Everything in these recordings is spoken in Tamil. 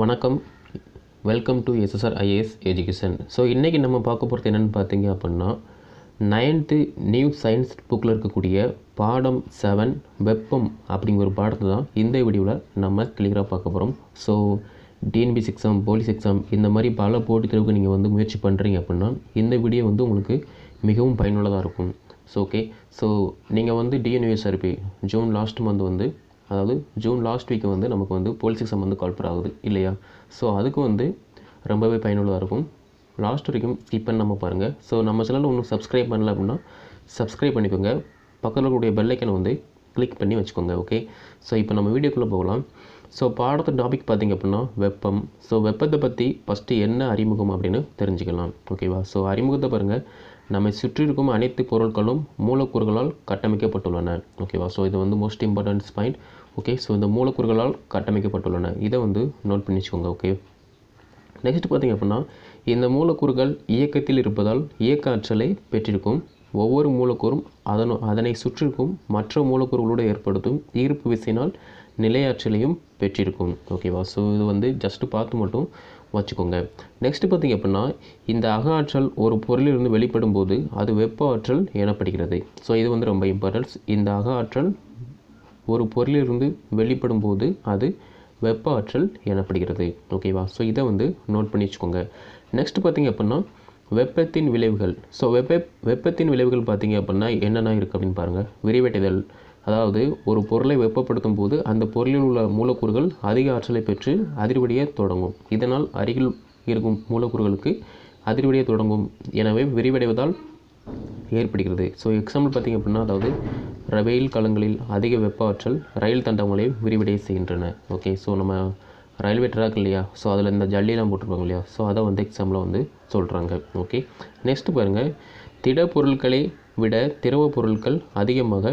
வணக்கம் welcome to SSR IAS education so இன்றைக்கி நம்ம பார்க்க போகிறது என்னென்னு பார்த்தீங்க அப்படின்னா நைன்த்து நியூ சயின்ஸ் புக்கில் இருக்கக்கூடிய பாடம் செவன் வெப்பம் அப்படிங்கிற ஒரு பாடத்தை தான் இந்த வீடியோவில் நம்ம கிளியராக பார்க்க போகிறோம் so TNPS exam police exam இந்த மாதிரி பல போட்டித் தேர்வுக்கு நீங்கள் வந்து முயற்சி பண்ணுறீங்க அப்படின்னா இந்த வீடியோ வந்து உங்களுக்கு மிகவும் பயனுள்ளதாக இருக்கும் ஸோ ஓகே ஸோ நீங்கள் வந்து டிஎன்யூஎஸ்ஆர்பி ஜூன் லாஸ்ட் மந்த் வந்து அதாவது ஜூன் லாஸ்ட் வீக்கு வந்து நமக்கு வந்து போலீஸ் எக்ஸாம் வந்து கால்பர் ஆகுது இல்லையா ஸோ அதுக்கு வந்து ரொம்பவே பயனுள்ளதாக இருக்கும் லாஸ்ட் வரைக்கும் ஸ்கிப் நம்ம பாருங்கள் ஸோ நம்ம சேனல் ஒன்றும் சப்ஸ்கிரைப் பண்ணல அப்படின்னா சப்ஸ்கிரைப் பண்ணிக்கோங்க பக்கத்தில் இருக்கக்கூடிய பெல்லைக்கனை வந்து கிளிக் பண்ணி வச்சுக்கோங்க ஓகே ஸோ இப்போ நம்ம வீடியோக்குள்ளே போகலாம் ஸோ பாடத்து டாபிக் பார்த்திங்க அப்படின்னா வெப்பம் ஸோ வெப்பத்தை பற்றி ஃபஸ்ட்டு என்ன அறிமுகம் அப்படின்னு தெரிஞ்சுக்கலாம் ஓகேவா ஸோ அறிமுகத்தை பாருங்கள் நம்மை சுற்றி இருக்கும் அனைத்து பொருட்களும் மூலக்கூறுகளால் கட்டமைக்கப்பட்டுள்ளன ஓகேவா ஸோ இது வந்து most importance point okay so இந்த மூலக்கூறுகளால் கட்டமைக்கப்பட்டுள்ளன இதை வந்து நோட் பண்ணி வச்சுக்கோங்க ஓகே நெக்ஸ்ட் பார்த்திங்க அப்படின்னா இந்த மூலக்கூறுகள் இயக்கத்தில் இருப்பதால் இயக்க ஆற்றலை பெற்றிருக்கும் ஒவ்வொரு மூலக்கூறும் அதனோ அதனை சுற்றிருக்கும் மற்ற மூலக்கூறுகளோடு ஏற்படுத்தும் ஈர்ப்பு விசையினால் நிலையாற்றலையும் பெற்றிருக்கும் ஓகேவா ஸோ இது வந்து ஜஸ்ட்டு பார்த்து மட்டும் வச்சுக்கோங்க நெக்ஸ்ட் பார்த்திங்க அப்படின்னா இந்த அக ஆற்றல் ஒரு பொருளிலிருந்து வெளிப்படும் போது அது வெப்ப ஆற்றல் எனப்படுகிறது ஸோ இது வந்து ரொம்ப இம்பார்ட்டன்ஸ் இந்த அக ஆற்றல் ஒரு பொருளிலிருந்து வெளிப்படும் போது அது வெப்ப ஆற்றல் எனப்படுகிறது ஓகேவா ஸோ இதை வந்து நோட் பண்ணி வச்சுக்கோங்க நெக்ஸ்ட் பார்த்திங்க அப்படின்னா வெப்பத்தின் விளைவுகள் ஸோ வெப்ப வெப்பத்தின் விளைவுகள் பார்த்திங்க அப்படின்னா என்னென்ன இருக்குது அப்படின்னு பாருங்கள் விரைவேட்டுதல் அதாவது ஒரு பொருளை வெப்பப்படுத்தும் போது அந்த பொருளில் உள்ள மூலக்கூறுகள் அதிக ஆற்றலை பெற்று அதிர்வடைய தொடங்கும் இதனால் அருகில் இருக்கும் மூலக்கூறுகளுக்கு அதிர்வடைய தொடங்கும் எனவே விரிவடைவதால் ஏற்படுகிறது ஸோ எக்ஸாம்பிள் பார்த்திங்க அப்படின்னா அதாவது வெயில் காலங்களில் அதிக வெப்ப ஆற்றல் ரயில் தண்டங்களை விரிவடைய செய்கின்றன ஓகே ஸோ நம்ம ரயில்வே ட்ராக் இல்லையா ஸோ அதில் இந்த ஜல்லியெலாம் போட்டிருப்பாங்க இல்லையா ஸோ அதை வந்து எக்ஸாம்பிளாக வந்து சொல்கிறாங்க ஓகே நெக்ஸ்ட் பாருங்கள் திடப்பொருட்களை விட திரவ பொருட்கள் அதிகமாக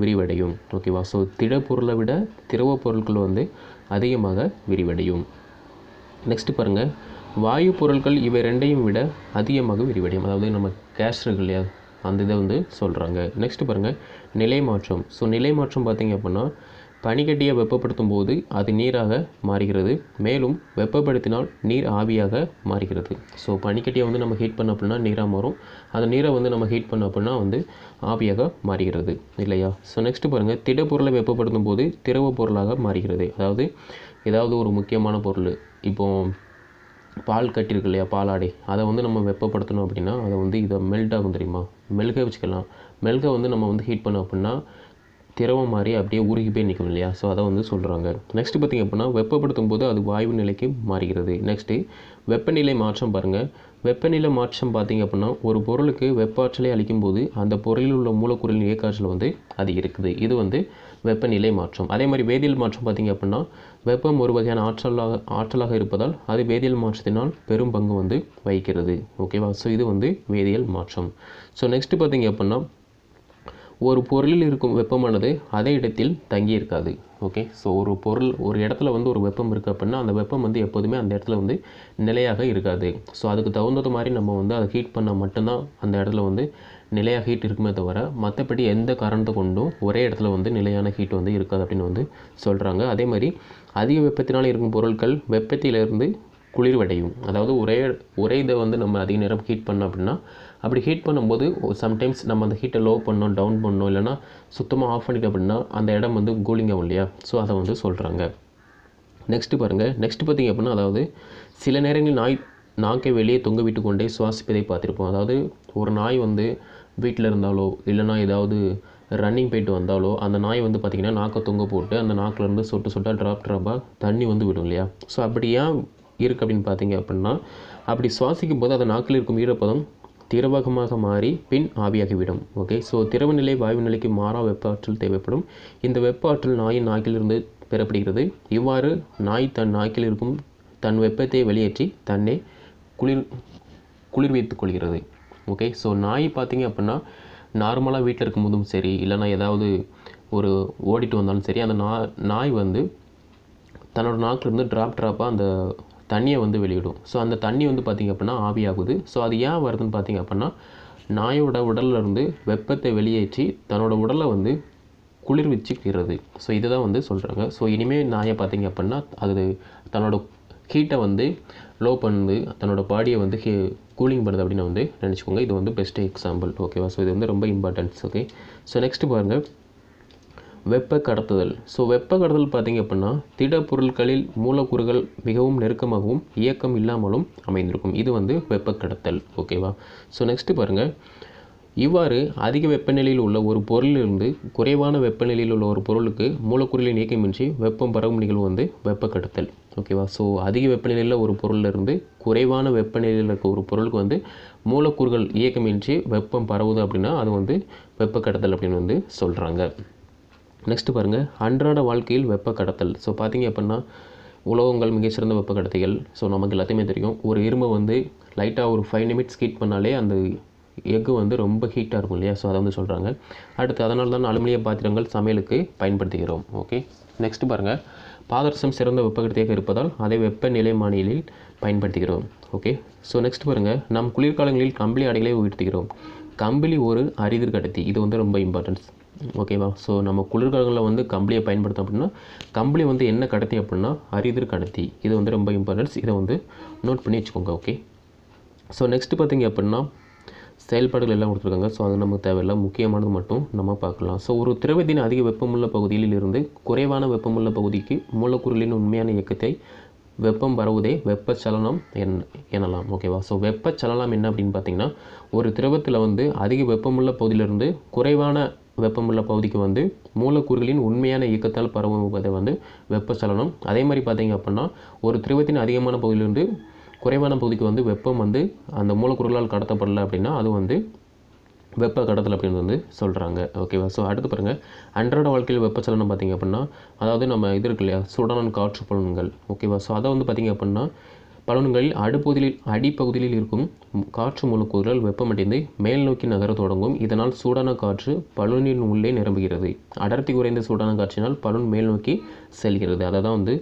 விரிவடையும் ஓகேவா ஸோ திடப்பொருளை விட திரவ பொருட்கள் வந்து அதிகமாக விரிவடையும் நெக்ஸ்ட் பாருங்கள் வாயு பொருட்கள் இவை ரெண்டையும் விட அதிகமாக விரிவடையும் அதாவது நம்ம கேஷ் இருக்கு இல்லையா அந்த இதை வந்து சொல்கிறாங்க நெக்ஸ்ட்டு பாருங்கள் நிலை மாற்றம் ஸோ நிலை மாற்றம் பார்த்திங்க அப்படின்னா பனிக்கட்டியை வெப்பப்படுத்தும் போது அது நீராக மாறுகிறது மேலும் வெப்பப்படுத்தினால் நீர் ஆவியாக மாறுகிறது ஸோ பனிக்கட்டியை வந்து நம்ம ஹீட் பண்ண அப்படின்னா நீராக மாறும் அந்த நீரை வந்து நம்ம ஹீட் பண்ண அப்படின்னா வந்து ஆவியாக மாறுகிறது இல்லையா ஸோ நெக்ஸ்ட்டு பாருங்கள் திடப்பொருளை வெப்பப்படுத்தும் போது திரவ பொருளாக மாறுகிறது அதாவது ஏதாவது ஒரு முக்கியமான பொருள் இப்போது பால் கட்டியிருக்கு இல்லையா பாலாடை அதை வந்து நம்ம வெப்பப்படுத்தணும் அப்படின்னா அதை வந்து இதை மெல்ட் ஆகும் தெரியுமா மெழுக வச்சுக்கலாம் மெழுக வந்து நம்ம வந்து ஹீட் பண்ணோம் அப்படின்னா திரவம் மாதிரி அப்படியே உருகி போய் நிற்கும் இல்லையா ஸோ அதை வந்து சொல்கிறாங்க நெக்ஸ்ட் பார்த்திங்க அப்படின்னா வெப்பப்படுத்தும் போது அது வாயு நிலைக்கு மாறுகிறது நெக்ஸ்ட்டு வெப்பநிலை மாற்றம் பாருங்கள் வெப்பநிலை மாற்றம் பார்த்திங்க அப்படின்னா ஒரு பொருளுக்கு வெப்ப ஆற்றலை அளிக்கும் போது அந்த பொருளில் உள்ள மூலக்கூறின் இயக்காற்றல் வந்து அது இருக்குது இது வந்து வெப்பநிலை மாற்றம் அதே மாதிரி வேதியியல் மாற்றம் பார்த்திங்க அப்படின்னா வெப்பம் ஒரு வகையான ஆற்றலாக ஆற்றலாக இருப்பதால் அது வேதியியல் மாற்றத்தினால் பெரும் பங்கு வந்து வகிக்கிறது ஓகேவா ஸோ இது வந்து வேதியியல் மாற்றம் ஸோ நெக்ஸ்ட்டு பார்த்தீங்க அப்படின்னா ஒரு பொருளில் இருக்கும் வெப்பமானது அதே இடத்தில் தங்கி இருக்காது ஓகே ஸோ ஒரு பொருள் ஒரு இடத்துல வந்து ஒரு வெப்பம் இருக்குது அப்படின்னா அந்த வெப்பம் வந்து எப்போதுமே அந்த இடத்துல வந்து நிலையாக இருக்காது ஸோ அதுக்கு தகுந்தது மாதிரி நம்ம வந்து அதை ஹீட் பண்ணால் மட்டும்தான் அந்த இடத்துல வந்து நிலையாக ஹீட் இருக்குமே தவிர மற்றபடி எந்த காரணத்தை கொண்டும் ஒரே இடத்துல வந்து நிலையான ஹீட் வந்து இருக்காது அப்படின்னு வந்து சொல்கிறாங்க அதே மாதிரி அதிக வெப்பத்தினால் இருக்கும் பொருட்கள் வெப்பத்திலிருந்து குளிர்வடையும் அதாவது ஒரே ஒரே இதை வந்து நம்ம அதிக நேரம் ஹீட் பண்ணோம் அப்படின்னா அப்படி ஹீட் பண்ணும்போது சம்டைம்ஸ் நம்ம அந்த ஹீட்டை லோ பண்ணோம் டவுன் பண்ணோம் இல்லைனா சுத்தமாக ஆஃப் பண்ணிட்டோம் அப்படின்னா அந்த இடம் வந்து கூலிங் ஆகும் இல்லையா ஸோ அதை வந்து சொல்கிறாங்க நெக்ஸ்ட்டு பாருங்கள் நெக்ஸ்ட்டு பார்த்திங்க அப்படின்னா அதாவது சில நேரங்களில் நாய் நாக்கை வெளியே தொங்க விட்டு கொண்டே சுவாசிப்பதை பார்த்துருப்போம் அதாவது ஒரு நாய் வந்து வீட்டில் இருந்தாலோ இல்லைன்னா ஏதாவது ரன்னிங் போய்ட்டு வந்தாலோ அந்த நாய் வந்து பார்த்திங்கன்னா நாக்கை தொங்க போட்டு அந்த நாக்கிலேருந்து சொட்டு சொட்டாக ட்ராப் ட்ராப்பாக தண்ணி வந்து விடும் இல்லையா ஸோ அப்படி ஏன் இருக்குது அப்படின்னு பார்த்தீங்க அப்படின்னா அப்படி சுவாசிக்கும் போது அது நாக்கில் இருக்கும் ஈரப்பதம் திரவகமாக மாறி பின் ஆவியாகிவிடும் ஓகே ஸோ திரவ நிலை வாயு நிலைக்கு மாறா வெப்ப ஆற்றல் தேவைப்படும் இந்த வெப்ப ஆற்றல் நாயின் நாக்கிலிருந்து பெறப்படுகிறது இவ்வாறு நாய் தன் நாக்கில் இருக்கும் தன் வெப்பத்தை வெளியேற்றி தன்னை குளிர் குளிர்வித்துக் கொள்கிறது ஓகே ஸோ நாய் பார்த்திங்க அப்படின்னா நார்மலாக வீட்டில் இருக்கும்போதும் சரி இல்லைனா ஏதாவது ஒரு ஓடிட்டு வந்தாலும் சரி அந்த நா நாய் வந்து தன்னோட இருந்து ட்ராப் ட்ராப்பாக அந்த தண்ணியை வந்து வெளியிடும் ஸோ அந்த தண்ணி வந்து பார்த்திங்க அப்படின்னா ஆவியாகுது ஸோ அது ஏன் வருதுன்னு பார்த்திங்க அப்படின்னா நாயோட உடலில் இருந்து வெப்பத்தை வெளியேற்றி தன்னோட உடலை வந்து குளிர் குளிர்விச்சுக்கிறது ஸோ இதை தான் வந்து சொல்கிறாங்க ஸோ இனிமேல் நாயை பார்த்திங்க அப்படின்னா அது தன்னோட ஹீட்டை வந்து லோ பண்ணுது தன்னோட பாடியை வந்து கூலிங் பண்ணுது அப்படின்னு வந்து நினச்சிக்கோங்க இது வந்து பெஸ்ட்டு எக்ஸாம்பிள் ஓகேவா ஸோ இது வந்து ரொம்ப இம்பார்ட்டன்ஸ் ஓகே ஸோ நெக்ஸ்ட் பாருங்கள் வெப்ப கடத்துதல் ஸோ வெப்ப கடத்தல் பார்த்திங்க அப்படின்னா திடப்பொருட்களில் மூலக்கூறுகள் மிகவும் நெருக்கமாகவும் இயக்கம் இல்லாமலும் அமைந்திருக்கும் இது வந்து வெப்ப கடத்தல் ஓகேவா ஸோ நெக்ஸ்ட்டு பாருங்கள் இவ்வாறு அதிக வெப்பநிலையில் உள்ள ஒரு பொருளிலிருந்து குறைவான வெப்பநிலையில் உள்ள ஒரு பொருளுக்கு மூலக்கூறுகளை நீக்கமின்றி வெப்பம் பரவும் நிகழ்வு வந்து வெப்ப கடத்தல் ஓகேவா ஸோ அதிக வெப்பநிலையில் ஒரு பொருளிலிருந்து குறைவான வெப்பநிலையில் இருக்க ஒரு பொருளுக்கு வந்து மூலக்கூறுகள் இயக்கமின்றி வெப்பம் பரவுது அப்படின்னா அது வந்து வெப்ப கடத்தல் அப்படின்னு வந்து சொல்கிறாங்க நெக்ஸ்ட்டு பாருங்கள் அன்றாட வாழ்க்கையில் வெப்ப கடத்தல் ஸோ பார்த்தீங்க அப்படின்னா உலோகங்கள் மிகச்சிறந்த வெப்ப கடத்திகள் ஸோ நமக்கு எல்லாத்தையுமே தெரியும் ஒரு இரும்பை வந்து லைட்டாக ஒரு ஃபைவ் நிமிட்ஸ் ஹீட் பண்ணாலே அந்த எஃகு வந்து ரொம்ப ஹீட்டாக இருக்கும் இல்லையா ஸோ அதை வந்து சொல்கிறாங்க அடுத்து அதனால தான் அலுமினிய பாத்திரங்கள் சமையலுக்கு பயன்படுத்துகிறோம் ஓகே நெக்ஸ்ட் பாருங்கள் பாதரசம் சிறந்த வெப்பகடத்தியாக இருப்பதால் அதை வெப்பநிலை மாநிலில் பயன்படுத்துகிறோம் ஓகே ஸோ நெக்ஸ்ட் பாருங்கள் நம் குளிர்காலங்களில் கம்பளி ஆடைகளை உயர்த்துகிறோம் கம்பளி ஒரு அரிதிர் கடத்தி இது வந்து ரொம்ப இம்பார்ட்டன்ஸ் ஓகேவா ஸோ நம்ம குளிர்காலங்களில் வந்து கம்பளியை பயன்படுத்தோம் அப்படின்னா கம்பளி வந்து என்ன கடத்தி அப்படின்னா அரிதிர் கடத்தி இது வந்து ரொம்ப இம்பார்ட்டன்ஸ் இதை வந்து நோட் பண்ணி வச்சுக்கோங்க ஓகே ஸோ நெக்ஸ்ட் பார்த்திங்க அப்படின்னா செயல்பாடுகள் எல்லாம் கொடுத்துருக்காங்க ஸோ அது நமக்கு தேவையில்லை முக்கியமானது மட்டும் நம்ம பார்க்கலாம் ஸோ ஒரு திரவத்தின் அதிக வெப்பமுள்ள பகுதியில் இருந்து குறைவான வெப்பமுள்ள பகுதிக்கு மூலக்கூறுகளின் உண்மையான இயக்கத்தை வெப்பம் பரவுதே வெப்பச்சலனம் என் எனலாம் ஓகேவா ஸோ வெப்பச்சலனம் என்ன அப்படின்னு பார்த்தீங்கன்னா ஒரு திரவத்தில் வந்து அதிக வெப்பமுள்ள பகுதியிலிருந்து குறைவான வெப்பமுள்ள பகுதிக்கு வந்து மூலக்கூறுகளின் உண்மையான இயக்கத்தால் பரவுவதை வந்து வெப்பச்சலனம் அதே மாதிரி பார்த்தீங்க அப்படின்னா ஒரு திரவத்தின் அதிகமான பகுதியிலிருந்து குறைவான பகுதிக்கு வந்து வெப்பம் வந்து அந்த மூலக்கூறுகளால் கடத்தப்படலை அப்படின்னா அது வந்து வெப்ப கடத்தல் அப்படின்னு வந்து சொல்கிறாங்க ஓகேவா ஸோ அடுத்து பாருங்கள் அன்றாட வாழ்க்கையில் வெப்பச்சலனம் பார்த்திங்க அப்படின்னா அதாவது நம்ம இது இருக்கு இல்லையா சுடனன் காற்று பலன்கள் ஓகேவா ஸோ அதை வந்து பார்த்திங்க அப்படின்னா பலன்களில் அடுப்பகுதியில் அடிப்பகுதியில் இருக்கும் காற்று மூலக்கூறுகள் வெப்பமடைந்து மேல் நோக்கி நகரத் தொடங்கும் இதனால் சூடான காற்று பலூனின் உள்ளே நிரம்புகிறது அடர்த்தி குறைந்த சூடான காற்றினால் பலன் மேல் நோக்கி செல்கிறது அதை தான் வந்து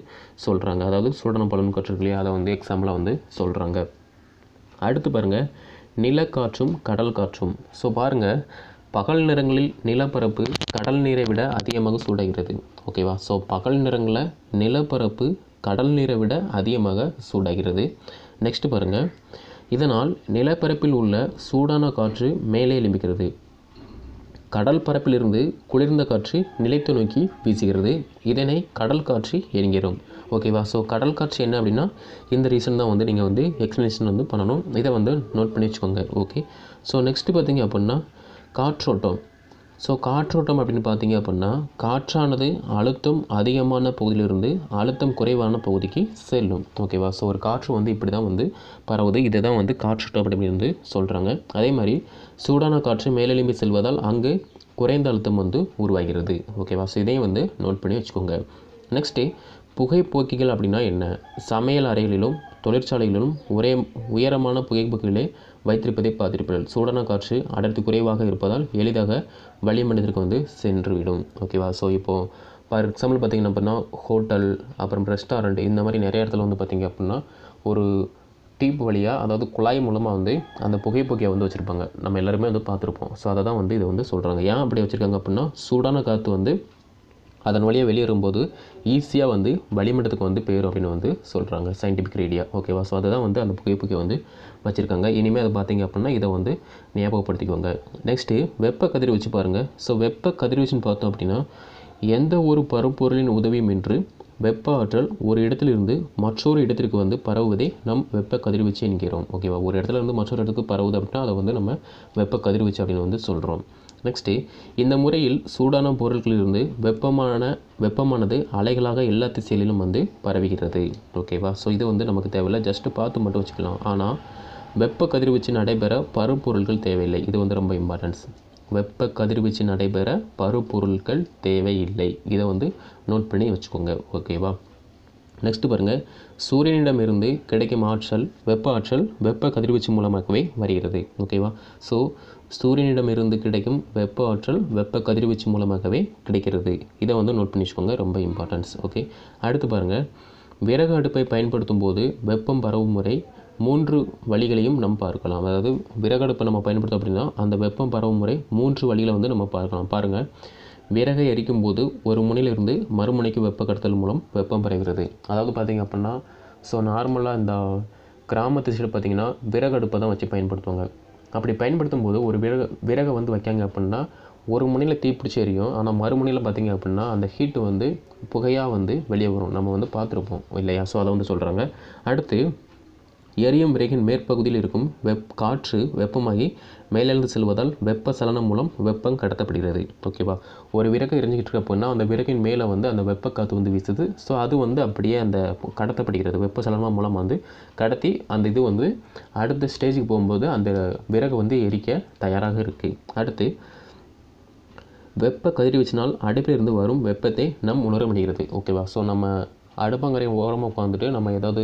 சொல்கிறாங்க அதாவது சூடான பலன் காற்றுகளே அதை வந்து எக்ஸாம்பிளாக வந்து சொல்கிறாங்க அடுத்து பாருங்கள் நிலக்காற்றும் கடல் காற்றும் ஸோ பாருங்கள் பகல் நிறங்களில் நிலப்பரப்பு கடல் நீரை விட அதிகமாக சூடாகிறது ஓகேவா ஸோ பகல் நிறங்களில் நிலப்பரப்பு கடல் நீரை விட அதிகமாக சூடாகிறது நெக்ஸ்ட் பாருங்கள் இதனால் நிலப்பரப்பில் உள்ள சூடான காற்று மேலே எலும்பிக்கிறது கடல் பரப்பிலிருந்து குளிர்ந்த காற்று நிலைத்து நோக்கி வீசுகிறது இதனை கடல் காற்று என்கிறோம் ஓகேவா ஸோ கடல் காற்று என்ன அப்படின்னா இந்த ரீசன் தான் வந்து நீங்கள் வந்து எக்ஸ்ப்ளனேஷன் வந்து பண்ணணும் இதை வந்து நோட் பண்ணி வச்சுக்கோங்க ஓகே ஸோ நெக்ஸ்ட்டு பார்த்தீங்க அப்படின்னா காற்றோட்டம் ஸோ காற்றோட்டம் அப்படின்னு பார்த்திங்க அப்படின்னா காற்றானது அழுத்தம் அதிகமான பகுதியிலிருந்து அழுத்தம் குறைவான பகுதிக்கு செல்லும் ஓகேவா ஸோ ஒரு காற்று வந்து இப்படி தான் வந்து பரவுது இதை தான் வந்து காற்றோட்டம் அப்படின்னு வந்து சொல்கிறாங்க அதே மாதிரி சூடான காற்று மேலெலும்பி செல்வதால் அங்கு குறைந்த அழுத்தம் வந்து உருவாகிறது ஓகேவா ஸோ இதையும் வந்து நோட் பண்ணி வச்சுக்கோங்க நெக்ஸ்ட்டு புகைப்போக்கிகள் அப்படின்னா என்ன சமையல் அறைகளிலும் தொழிற்சாலைகளிலும் ஒரே உயரமான புகைப்போக்கிகளே வைத்திருப்பதை பார்த்திருப்பீர்கள் சூடான காற்று அடர்த்தி குறைவாக இருப்பதால் எளிதாக வளிமண்டலத்திற்கு மனிதருக்கு வந்து சென்றுவிடும் ஓகேவா ஸோ இப்போது ஃபார் எக்ஸாம்பிள் பார்த்திங்கன்னா அப்படின்னா ஹோட்டல் அப்புறம் ரெஸ்டாரண்ட் இந்த மாதிரி நிறைய இடத்துல வந்து பார்த்திங்க அப்படின்னா ஒரு டீப் வழியாக அதாவது குழாய் மூலமாக வந்து அந்த புகைப்பொகையை வந்து வச்சுருப்பாங்க நம்ம எல்லாருமே வந்து பார்த்துருப்போம் ஸோ அதை தான் வந்து இதை வந்து சொல்கிறாங்க ஏன் அப்படி வச்சுருக்காங்க அப்படின்னா சூடான காற்று வந்து அதன் வழியாக வெளியேறும்போது ஈஸியாக வந்து வளிமண்டலத்துக்கு வந்து பேரும் அப்படின்னு வந்து சொல்கிறாங்க சயின்டிஃபிக் ரீடியா ஓகேவா ஸோ அதை தான் வந்து அந்த புகை வந்து வச்சுருக்காங்க இனிமேல் அதை பார்த்தீங்க அப்படின்னா இதை வந்து ஞாபகப்படுத்திக்கோங்க நெக்ஸ்ட்டு வெப்ப கதிர்வீச்சு பாருங்கள் ஸோ வெப்ப கதிர்வீச்சுன்னு பார்த்தோம் அப்படின்னா எந்த ஒரு பருப்பொருளின் உதவியும் இன்று வெப்ப ஆற்றல் ஒரு இடத்திலிருந்து மற்றொரு இடத்திற்கு வந்து பரவுவதே நம் வெப்ப கதிர்வீச்சு என்கிறோம் ஓகேவா ஒரு இடத்துல இருந்து மற்றொரு இடத்துக்கு பரவுது அப்படின்னா அதை வந்து நம்ம வெப்ப கதிர்வீச்சு அப்படின்னு வந்து சொல்கிறோம் நெக்ஸ்ட்டு இந்த முறையில் சூடான பொருட்களிலிருந்து வெப்பமான வெப்பமானது அலைகளாக எல்லா திசையிலும் வந்து பரவுகிறது ஓகேவா ஸோ இது வந்து நமக்கு தேவையில்லை ஜஸ்ட்டு பார்த்து மட்டும் வச்சுக்கலாம் ஆனால் வெப்ப கதிர்வீச்சு நடைபெற பருப்பொருட்கள் தேவையில்லை இது வந்து ரொம்ப இம்பார்ட்டன்ஸ் வெப்ப கதிர்வீச்சு நடைபெற பருப்பொருட்கள் தேவையில்லை இதை வந்து நோட் பண்ணி வச்சுக்கோங்க ஓகேவா நெக்ஸ்ட் பாருங்கள் சூரியனிடமிருந்து கிடைக்கும் ஆற்றல் வெப்ப ஆற்றல் வெப்ப கதிர்வீச்சு மூலமாகவே வருகிறது ஓகேவா ஸோ சூரியனிடமிருந்து கிடைக்கும் வெப்ப ஆற்றல் வெப்ப கதிர்வீச்சு மூலமாகவே கிடைக்கிறது இதை வந்து நோட் பண்ணி வச்சுக்கோங்க ரொம்ப இம்பார்ட்டன்ஸ் ஓகே அடுத்து பாருங்கள் விறகு அடுப்பை பயன்படுத்தும் போது வெப்பம் பரவும் முறை மூன்று வழிகளையும் நம்ம பார்க்கலாம் அதாவது விறகடுப்பை நம்ம பயன்படுத்தோம் அப்படின்னா அந்த வெப்பம் பரவும் முறை மூன்று வழிகளை வந்து நம்ம பார்க்கலாம் பாருங்கள் விறகை எரிக்கும் போது ஒரு முனையிலிருந்து மறுமுனைக்கு வெப்ப கடத்தல் மூலம் வெப்பம் பரவுகிறது அதாவது பார்த்திங்க அப்படின்னா ஸோ நார்மலாக இந்த கிராமத்து சைடு பார்த்திங்கன்னா அடுப்பை தான் வச்சு பயன்படுத்துவாங்க அப்படி பயன்படுத்தும் போது ஒரு விறகு விறகை வந்து வைக்காங்க அப்படின்னா ஒரு முனையில் தீப்பிடிச்சி எரியும் ஆனால் மறுமுனையில் பார்த்திங்க அப்படின்னா அந்த ஹீட்டு வந்து புகையாக வந்து வெளியே வரும் நம்ம வந்து பார்த்துருப்போம் இல்லையா ஸோ அதை வந்து சொல்கிறாங்க அடுத்து எரியும் விறகின் மேற்பகுதியில் இருக்கும் வெப் காற்று வெப்பமாகி மேலெழுந்து செல்வதால் வெப்ப சலனம் மூலம் வெப்பம் கடத்தப்படுகிறது ஓகேவா ஒரு விறகு எரிஞ்சிக்கிட்டு இருக்க போனால் அந்த விறகின் மேலே வந்து அந்த வெப்ப காற்று வந்து வீசுது ஸோ அது வந்து அப்படியே அந்த கடத்தப்படுகிறது வெப்ப சலனம் மூலம் வந்து கடத்தி அந்த இது வந்து அடுத்த ஸ்டேஜுக்கு போகும்போது அந்த விறகு வந்து எரிக்க தயாராக இருக்குது அடுத்து வெப்ப கதிர்வீச்சினால் அடுப்பிலிருந்து வரும் வெப்பத்தை நம் உணர முடிகிறது ஓகேவா ஸோ நம்ம அடுப்பங்கரையும் ஓரமாக உட்காந்துட்டு நம்ம ஏதாவது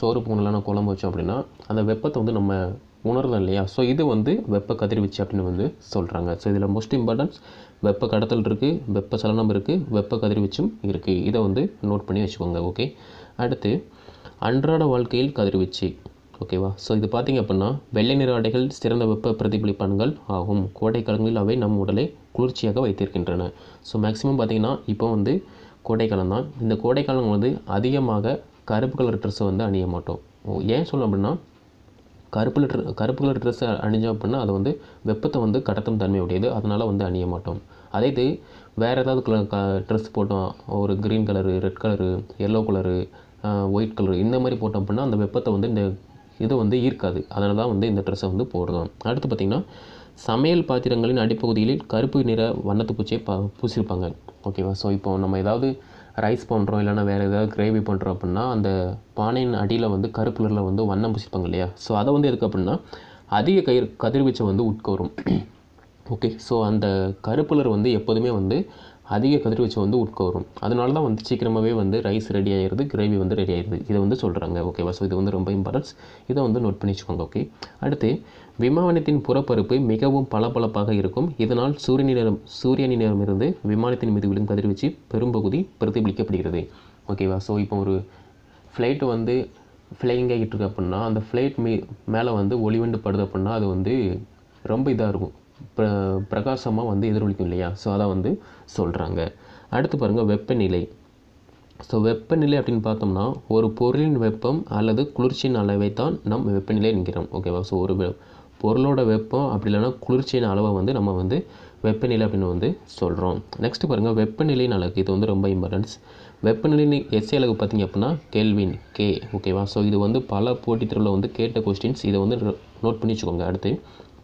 சோறு பொங்கலான குழம்பு வச்சோம் அப்படின்னா அந்த வெப்பத்தை வந்து நம்ம உணரலாம் இல்லையா ஸோ இது வந்து வெப்ப கதிர்வீச்சு அப்படின்னு வந்து சொல்கிறாங்க ஸோ இதில் மோஸ்ட் இம்பார்ட்டன்ஸ் வெப்ப கடத்தல் இருக்குது வெப்ப சலனம் இருக்குது வெப்ப கதிர்வீச்சும் இருக்குது இதை வந்து நோட் பண்ணி வச்சுக்கோங்க ஓகே அடுத்து அன்றாட வாழ்க்கையில் கதிர்வீச்சு ஓகேவா ஸோ இது பார்த்திங்க அப்படின்னா வெள்ளை நிற ஆடைகள் சிறந்த வெப்ப பிரதிபலிப்பான்கள் ஆகும் கோடைக்காலங்களில் அவை நம் உடலை குளிர்ச்சியாக வைத்திருக்கின்றன ஸோ மேக்ஸிமம் பார்த்திங்கன்னா இப்போ வந்து கோடைக்காலம் தான் இந்த கோடைக்காலம் வந்து அதிகமாக கருப்பு கலர் ட்ரெஸ்ஸை வந்து அணிய மாட்டோம் ஏன் சொல்லணும் அப்படின்னா கருப்பில் கருப்பு கலர் ட்ரெஸ் அணிஞ்சோம் அப்படின்னா அது வந்து வெப்பத்தை வந்து கடத்தும் தன்மை உடையது அதனால் வந்து அணிய மாட்டோம் அதே இது வேறு ஏதாவது கலர் க ட்ரெஸ் போட்டோம் ஒரு green colour red colour yellow colour white colour இந்த மாதிரி போட்டோம் அப்படின்னா அந்த வெப்பத்தை வந்து இந்த இது வந்து ஈர்க்காது அதனால தான் வந்து இந்த ட்ரெஸ்ஸை வந்து போடுறோம் அடுத்து பார்த்திங்கன்னா சமையல் பாத்திரங்களின் அடிப்பகுதியில் கருப்பு நிற வண்ணத்து பூச்சியை ப பூசியிருப்பாங்க ஓகேவா ஸோ இப்போ நம்ம ஏதாவது ரைஸ் பண்ணுறோம் இல்லைனா வேறு ஏதாவது கிரேவி பண்ணுறோம் அப்படின்னா அந்த பானையின் அடியில் வந்து கருப்பு கலரில் வந்து வண்ணம் பூசிப்பாங்க இல்லையா ஸோ அதை வந்து எதுக்கு அப்படின்னா அதிக கயிர் கதிர்வீச்சை வந்து உட்கோரும் ஓகே ஸோ அந்த கருப்புலர் வந்து எப்போதுமே வந்து அதிக கதிர்வீச்சு வந்து உட்கோரும் அதனால தான் வந்து சீக்கிரமாகவே வந்து ரைஸ் ரெடி ஆகிடுது கிரேவி வந்து ரெடி ஆகிடுது இதை வந்து சொல்கிறாங்க ஓகேவா ஸோ இது வந்து ரொம்ப இம்பார்ட்டன்ஸ் இதை வந்து நோட் பண்ணி வச்சுக்கோங்க ஓகே அடுத்து விமானத்தின் புறப்பருப்பு மிகவும் பளபளப்பாக இருக்கும் இதனால் சூரியனிடம் இருந்து விமானத்தின் மீது விழும் கதிர்வீச்சு பெரும்பகுதி பிரதிபலிக்கப்படுகிறது ஓகேவா ஸோ இப்போ ஒரு ஃப்ளைட் வந்து ஃப்ளைங் ஆகிட்டு இருக்கு அப்படின்னா அந்த ஃப்ளைட் மீ மேலே வந்து ஒளிவண்டு படுது அப்படின்னா அது வந்து ரொம்ப இதாக இருக்கும் பிர பிரகாசமாக வந்து எதிரொலிக்கும் இல்லையா ஸோ அதான் வந்து சொல்கிறாங்க அடுத்து பாருங்கள் வெப்பநிலை ஸோ வெப்பநிலை அப்படின்னு பார்த்தோம்னா ஒரு பொருளின் வெப்பம் அல்லது குளிர்ச்சியின் அளவை தான் நம் வெப்பநிலை என்கிறோம் ஓகேவா ஸோ ஒரு பொருளோட வெப்பம் அப்படி இல்லைன்னா குளிர்ச்சியின் அளவை வந்து நம்ம வந்து வெப்பநிலை அப்படின்னு வந்து சொல்கிறோம் நெக்ஸ்ட்டு பாருங்கள் வெப்பநிலையின் அழகு இது வந்து ரொம்ப இம்பார்ட்டன்ஸ் வெப்பநிலை எஸ்ஏ அழகு பார்த்திங்க அப்படின்னா கேள்வின் கே ஓகேவா ஸோ இது வந்து பல போட்டித் தேர்வில் வந்து கேட்ட கொஸ்டின்ஸ் இதை வந்து நோட் பண்ணி வச்சுக்கோங்க அடுத்து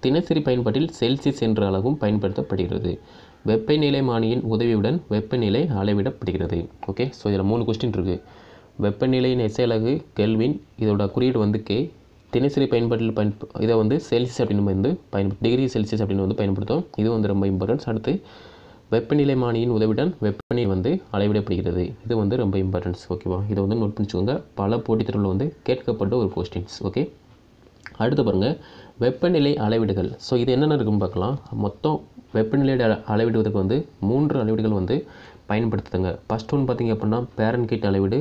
தினசரி பயன்பாட்டில் செல்சியஸ் என்ற அளவும் பயன்படுத்தப்படுகிறது வெப்பநிலைமானியின் உதவியுடன் வெப்பநிலை அளவிடப்படுகிறது ஓகே ஸோ இதில் மூணு கொஸ்டின் இருக்குது வெப்பநிலையின் எசையலகு கெல்வின் இதோட குறியீடு வந்து கே தினசரி பயன்பாட்டில் பயன் இதை வந்து செல்சியஸ் அப்படின்னு வந்து பயன் டிகிரி செல்சியஸ் அப்படின்னு வந்து பயன்படுத்தும் இது வந்து ரொம்ப இம்பார்ட்டன்ஸ் அடுத்து வெப்பநிலைமானியின் உதவியுடன் வெப்பநிலை வந்து அளவிடப்படுகிறது இது வந்து ரொம்ப இம்பார்ட்டன்ஸ் ஓகேவா இதை வந்து நோட் பண்ணிச்சுக்கோங்க பல போட்டித் தேர்வில் வந்து கேட்கப்பட்ட ஒரு கொஸ்டின்ஸ் ஓகே அடுத்து பாருங்கள் வெப்பநிலை அளவீடுகள் ஸோ இது என்னென்ன இருக்குன்னு பார்க்கலாம் மொத்தம் வெப்பநிலை அளவிடுவதற்கு வந்து மூன்று அளவீடுகள் வந்து பயன்படுத்துங்க ஃபஸ்ட் ஒன்று பார்த்திங்க அப்படின்னா பேரன்கிட் அளவீடு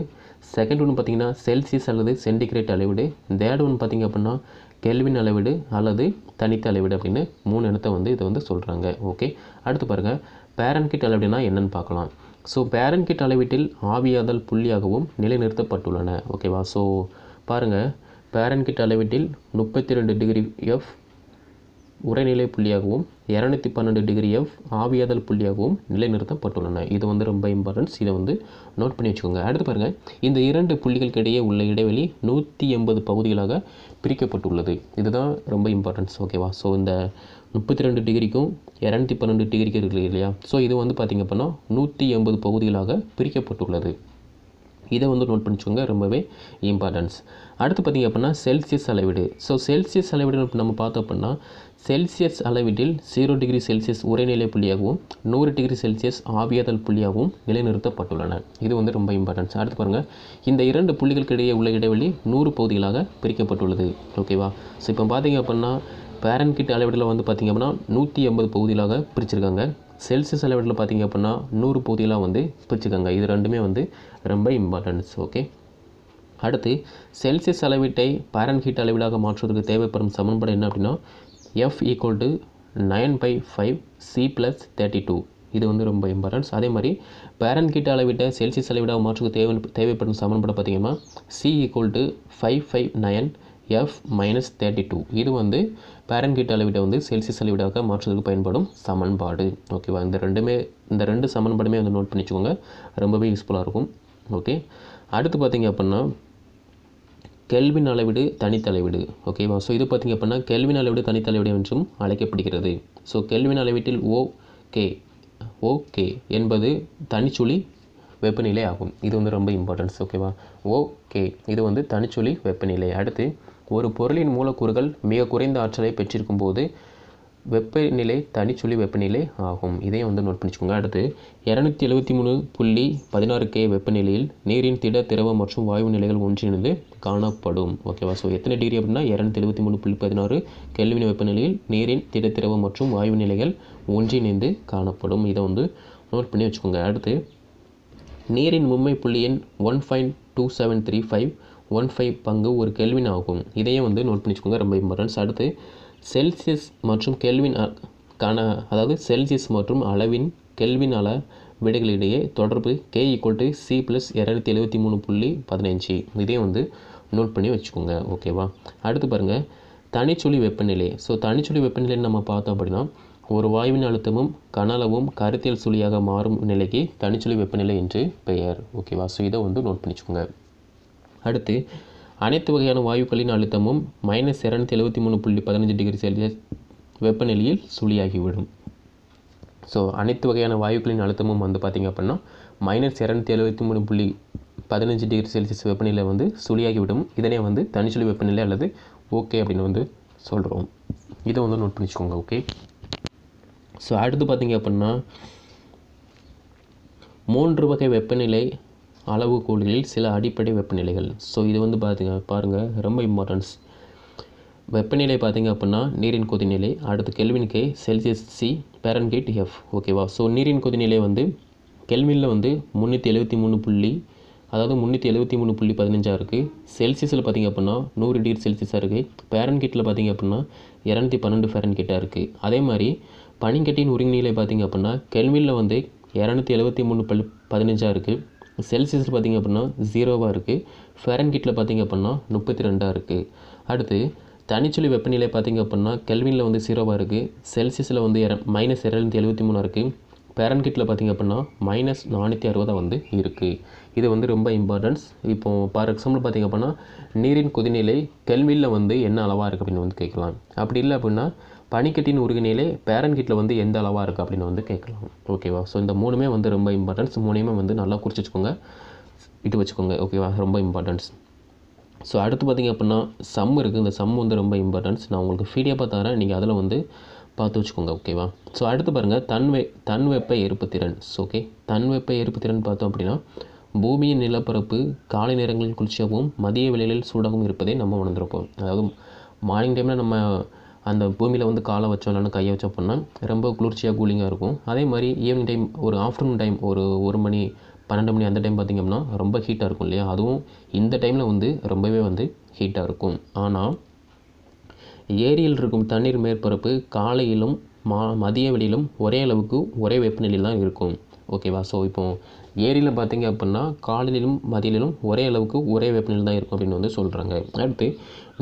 செகண்ட் ஒன்று பார்த்திங்கன்னா செல்சியஸ் அல்லது சென்டிகிரேட் அளவீடு தேர்ட் ஒன்று பார்த்திங்க அப்படின்னா கெல்வின் அளவீடு அல்லது தனித்த அளவீடு அப்படின்னு மூணு இடத்த வந்து இதை வந்து சொல்கிறாங்க ஓகே அடுத்து பாருங்கள் பேரன்கிட் அளவீடுனா என்னென்னு பார்க்கலாம் ஸோ பேரன்கிட் அளவீட்டில் ஆவியாதல் புள்ளியாகவும் நிலைநிறுத்தப்பட்டுள்ளன ஓகேவா ஸோ பாருங்கள் பாரன்கிட் அளவீட்டில் முப்பத்தி ரெண்டு டிகிரி எஃப் உரைநிலை புள்ளியாகவும் இரநூத்தி பன்னெண்டு டிகிரி எஃப் ஆவியாதல் புள்ளியாகவும் நிலைநிறுத்தப்பட்டுள்ளன இது வந்து ரொம்ப இம்பார்ட்டன்ஸ் இதை வந்து நோட் பண்ணி வச்சுக்கோங்க அடுத்து பாருங்கள் இந்த இரண்டு புள்ளிகளுக்கு இடையே உள்ள இடைவெளி நூற்றி எண்பது பகுதிகளாக பிரிக்கப்பட்டுள்ளது இதுதான் ரொம்ப இம்பார்ட்டன்ஸ் ஓகேவா ஸோ இந்த முப்பத்தி ரெண்டு டிகிரிக்கும் இரநூத்தி பன்னெண்டு டிகிரிக்கு இருக்குது இல்லையா ஸோ இது வந்து பார்த்திங்க அப்படின்னா நூற்றி எண்பது பகுதிகளாக பிரிக்கப்பட்டுள்ளது இதை வந்து நோட் பண்ணிச்சுக்கோங்க ரொம்பவே இம்பார்ட்டன்ஸ் அடுத்து பார்த்திங்க அப்படின்னா செல்சியஸ் அளவீடு ஸோ செல்சியஸ் அளவீடு நம்ம பார்த்தோம் அப்படின்னா செல்சியஸ் அளவீட்டில் ஜீரோ டிகிரி செல்சியஸ் உரைநிலை புள்ளியாகவும் நூறு டிகிரி செல்சியஸ் ஆவியாதல் புள்ளியாகவும் நிலைநிறுத்தப்பட்டுள்ளன இது வந்து ரொம்ப இம்பார்ட்டன்ஸ் அடுத்து பாருங்கள் இந்த இரண்டு புள்ளிகளுக்கு இடையே உள்ள இடைவெளி நூறு பகுதிகளாக பிரிக்கப்பட்டுள்ளது ஓகேவா ஸோ இப்போ பார்த்தீங்க அப்படின்னா பேரன் கிட் அளவீடில் வந்து பார்த்திங்க அப்படின்னா நூற்றி எண்பது பகுதிகளாக பிரிச்சிருக்காங்க செல்சியஸ் அளவீட்டில் பார்த்திங்க அப்படின்னா நூறு பகுதிகளாக வந்து பிரிச்சுக்காங்க இது ரெண்டுமே வந்து ரொம்ப இம்பார்ட்டன்ஸ் ஓகே அடுத்து செல்சியஸ் அளவீட்டை பேரன்ஹீட் அளவீடாக மாற்றுவதற்கு தேவைப்படும் சமன்பாடு என்ன அப்படின்னா F equal to nine by five C plus thirty two இது வந்து ரொம்ப இம்பார்ட்டன்ஸ் அதே மாதிரி பேரன்ஹீட் அளவீட்டை செல்சியஸ் அளவிடாக மாற்றுக்கு தேவை தேவைப்படும் சமன்பாடு பார்த்திங்கன்னா C equal to five five nine F minus thirty two இது வந்து பேரன்ஹீட் அளவிட வந்து செல்சியஸ் அளவீடாக மாற்றுவதற்கு பயன்படும் சமன்பாடு ஓகேவா இந்த ரெண்டுமே இந்த ரெண்டு சமன்பாடுமே வந்து நோட் பண்ணிச்சுக்கோங்க ரொம்பவே யூஸ்ஃபுல்லாக இருக்கும் ஓகே அடுத்து பார்த்திங்க அப்படின்னா கெல்வின் அளவீடு தனித்தளவீடு ஓகேவா ஸோ இது பார்த்திங்க அப்படின்னா கெல்வின் அளவீடு தனித்தளவீடு என்றும் அழைக்கப்படுகிறது ஸோ கெல்வின் அளவீட்டில் ஓ கே ஓகே என்பது தனிச்சுழி வெப்பநிலை ஆகும் இது வந்து ரொம்ப இம்பார்ட்டன்ஸ் ஓகேவா ஓகே இது வந்து தனிச்சுழி வெப்பநிலை அடுத்து ஒரு பொருளின் மூலக்கூறுகள் மிக குறைந்த ஆற்றலை பெற்றிருக்கும் போது வெப்பநிலை தனிச்சுழி வெப்பநிலை ஆகும் இதையும் வந்து நோட் பண்ணிச்சுக்கோங்க அடுத்து இரநூத்தி எழுபத்தி மூணு புள்ளி பதினாறு கே வெப்பநிலையில் நீரின் திட திரவ மற்றும் வாயு நிலைகள் ஒன்றிணைந்து காணப்படும் ஓகேவா ஸோ எத்தனை டிகிரி அப்படின்னா இரநூத்தி எழுபத்தி மூணு புள்ளி பதினாறு கெல்வின் வெப்பநிலையில் நீரின் திடத்திரவு மற்றும் வாயு நிலைகள் ஒன்றிணைந்து காணப்படும் இதை வந்து நோட் பண்ணி வச்சுக்கோங்க அடுத்து நீரின் உண்மை புள்ளி எண் one point two seven three five one five பங்கு ஒரு கெல்வின் ஆகும் இதையும் வந்து நோட் பண்ணிச்சுக்கோங்க ரொம்ப இம்பார்டன்ஸ் அடுத்து செல்சியஸ் மற்றும் கெல்வின் காண அதாவது செல்சியஸ் மற்றும் அளவின் கெல்வின் அள விடைகளிடையே தொடர்பு K equal to C plus இரநூத்தி எழுபத்தி மூணு புள்ளி பதினஞ்சு இதே வந்து நோட் பண்ணி வச்சுக்கோங்க ஓகேவா அடுத்து பாருங்கள் தனிச்சுழி வெப்பநிலை ஸோ தனிச்சுழி வெப்பநிலைன்னு நம்ம பார்த்தோம் அப்படின்னா ஒரு வாயுவின் அழுத்தமும் கனலவும் கருத்தியல் சுழியாக மாறும் நிலைக்கு தனிச்சுழி வெப்பநிலை என்று பெயர் ஓகேவா ஸோ இதை வந்து நோட் பண்ணிச்சுக்கோங்க அடுத்து அனைத்து வகையான வாயுக்களின் அழுத்தமும் மைனஸ் இரநூத்தி எழுபத்தி மூணு புள்ளி பதினஞ்சு டிகிரி செல்சியஸ் வெப்பநிலையில் சுழியாகிவிடும் ஸோ அனைத்து வகையான வாயுக்களின் அழுத்தமும் வந்து பார்த்திங்க அப்படின்னா மைனஸ் இரநூத்தி எழுபத்தி மூணு புள்ளி பதினஞ்சு டிகிரி செல்சியஸ் வெப்பநிலை வந்து சுழியாகிவிடும் இதனே வந்து தனிச்சுழி வெப்பநிலை அல்லது ஓகே அப்படின்னு வந்து சொல்கிறோம் இதை வந்து நோட் பண்ணிச்சுக்கோங்க ஓகே ஸோ அடுத்து பார்த்திங்க அப்படின்னா மூன்று வகை வெப்பநிலை அளவுகோல்களில் சில அடிப்படை வெப்பநிலைகள் ஸோ இது வந்து பார்த்திங்க பாருங்கள் ரொம்ப இம்பார்ட்டன்ஸ் வெப்பநிலை பார்த்திங்க அப்படின்னா நீரின் கொதிநிலை அடுத்து kelvin K Celsius C Fahrenheit F ஓகேவா ஸோ நீரின் கொதிநிலை வந்து கெல்வினில் வந்து முந்நூற்றி எழுபத்தி மூணு புள்ளி அதாவது முந்நூற்றி எழுபத்தி மூணு புள்ளி பதினஞ்சாக இருக்குது செல்சியஸில் பார்த்திங்க அப்படின்னா நூறு டிகிரி செல்சியஸாக இருக்குது பேரன் கிட்டில் பார்த்திங்க அப்படின்னா இரநூத்தி பன்னெண்டு ஃபேரன் கிட்டாக இருக்குது அதே மாதிரி உரிமை நிலை பார்த்திங்க அப்படின்னா கெல்வினில் வந்து இரநூத்தி எழுபத்தி மூணு பல் பதினஞ்சாக இருக்குது செல்சியஸில் பார்த்திங்க அப்படின்னா ஜீரோவாக இருக்குது ஃபேரன் கிட்டில் பார்த்திங்க அப்படின்னா முப்பத்தி ரெண்டாக இருக்குது அடுத்து தனிச்சொலி வெப்பநிலை பார்த்திங்க அப்படின்னா கெல்வினில் வந்து ஜீரோவாக இருக்குது செல்சியஸில் வந்து இர மைனஸ் இரநூத்தி எழுபத்தி மூணாக இருக்குது பேரன் கிட்டில் பார்த்திங்க அப்படின்னா மைனஸ் நானூற்றி அறுபதாக வந்து இருக்குது இது வந்து ரொம்ப இம்பார்ட்டன்ஸ் இப்போது ஃபார் எக்ஸாம்பிள் பார்த்திங்க அப்படின்னா நீரின் கொதிநிலை கெல்வியில் வந்து என்ன அளவாக இருக்குது அப்படின்னு வந்து கேட்கலாம் அப்படி இல்லை அப்படின்னா பனிக்கட்டின் உருகினிலே பேரன் கிட்டில் வந்து எந்த அளவாக இருக்குது அப்படின்னு வந்து கேட்கலாம் ஓகேவா ஸோ இந்த மூணுமே வந்து ரொம்ப இம்பார்ட்டன்ஸ் மூணுமே வந்து நல்லா குறிச்சு வச்சுக்கோங்க இது வச்சுக்கோங்க ஓகேவா ரொம்ப இம்பார்ட்டன்ஸ் ஸோ அடுத்து பார்த்திங்க அப்படின்னா சம் இருக்குது இந்த சம் வந்து ரொம்ப இம்பார்ட்டன்ஸ் நான் உங்களுக்கு ஃபீடியாக தரேன் நீங்கள் அதில் வந்து பார்த்து வச்சுக்கோங்க ஓகேவா ஸோ அடுத்து பாருங்கள் தன்வெ வெப்ப எருப்பு திறன் ஓகே தன் வெப்ப எருப்பு திறன் பார்த்தோம் அப்படின்னா பூமியின் நிலப்பரப்பு காலை நேரங்களில் குளிர்ச்சியாகவும் மதிய வேளைகளில் சூடாகவும் இருப்பதை நம்ம உணர்ந்திருப்போம் அதாவது மார்னிங் டைமில் நம்ம அந்த பூமியில் வந்து காலை வச்சோம் இல்லைன்னா கையை வச்சோம் அப்படின்னா ரொம்ப குளிர்ச்சியாக கூலிங்காக இருக்கும் அதே மாதிரி ஈவினிங் டைம் ஒரு ஆஃப்டர்நூன் டைம் ஒரு ஒரு மணி பன்னெண்டு மணி அந்த டைம் பார்த்திங்க அப்படின்னா ரொம்ப ஹீட்டாக இருக்கும் இல்லையா அதுவும் இந்த டைமில் வந்து ரொம்பவே வந்து ஹீட்டாக இருக்கும் ஆனால் ஏரியில் இருக்கும் தண்ணீர் மேற்பரப்பு காலையிலும் மா மதிய வெளியிலும் ஒரே அளவுக்கு ஒரே வெப்பநிலையில் தான் இருக்கும் ஓகேவா ஸோ இப்போது ஏரியில் பார்த்தீங்க அப்படின்னா காலையிலும் மதியிலும் ஒரே அளவுக்கு ஒரே வெப்பநிலை தான் இருக்கும் அப்படின்னு வந்து சொல்கிறாங்க அடுத்து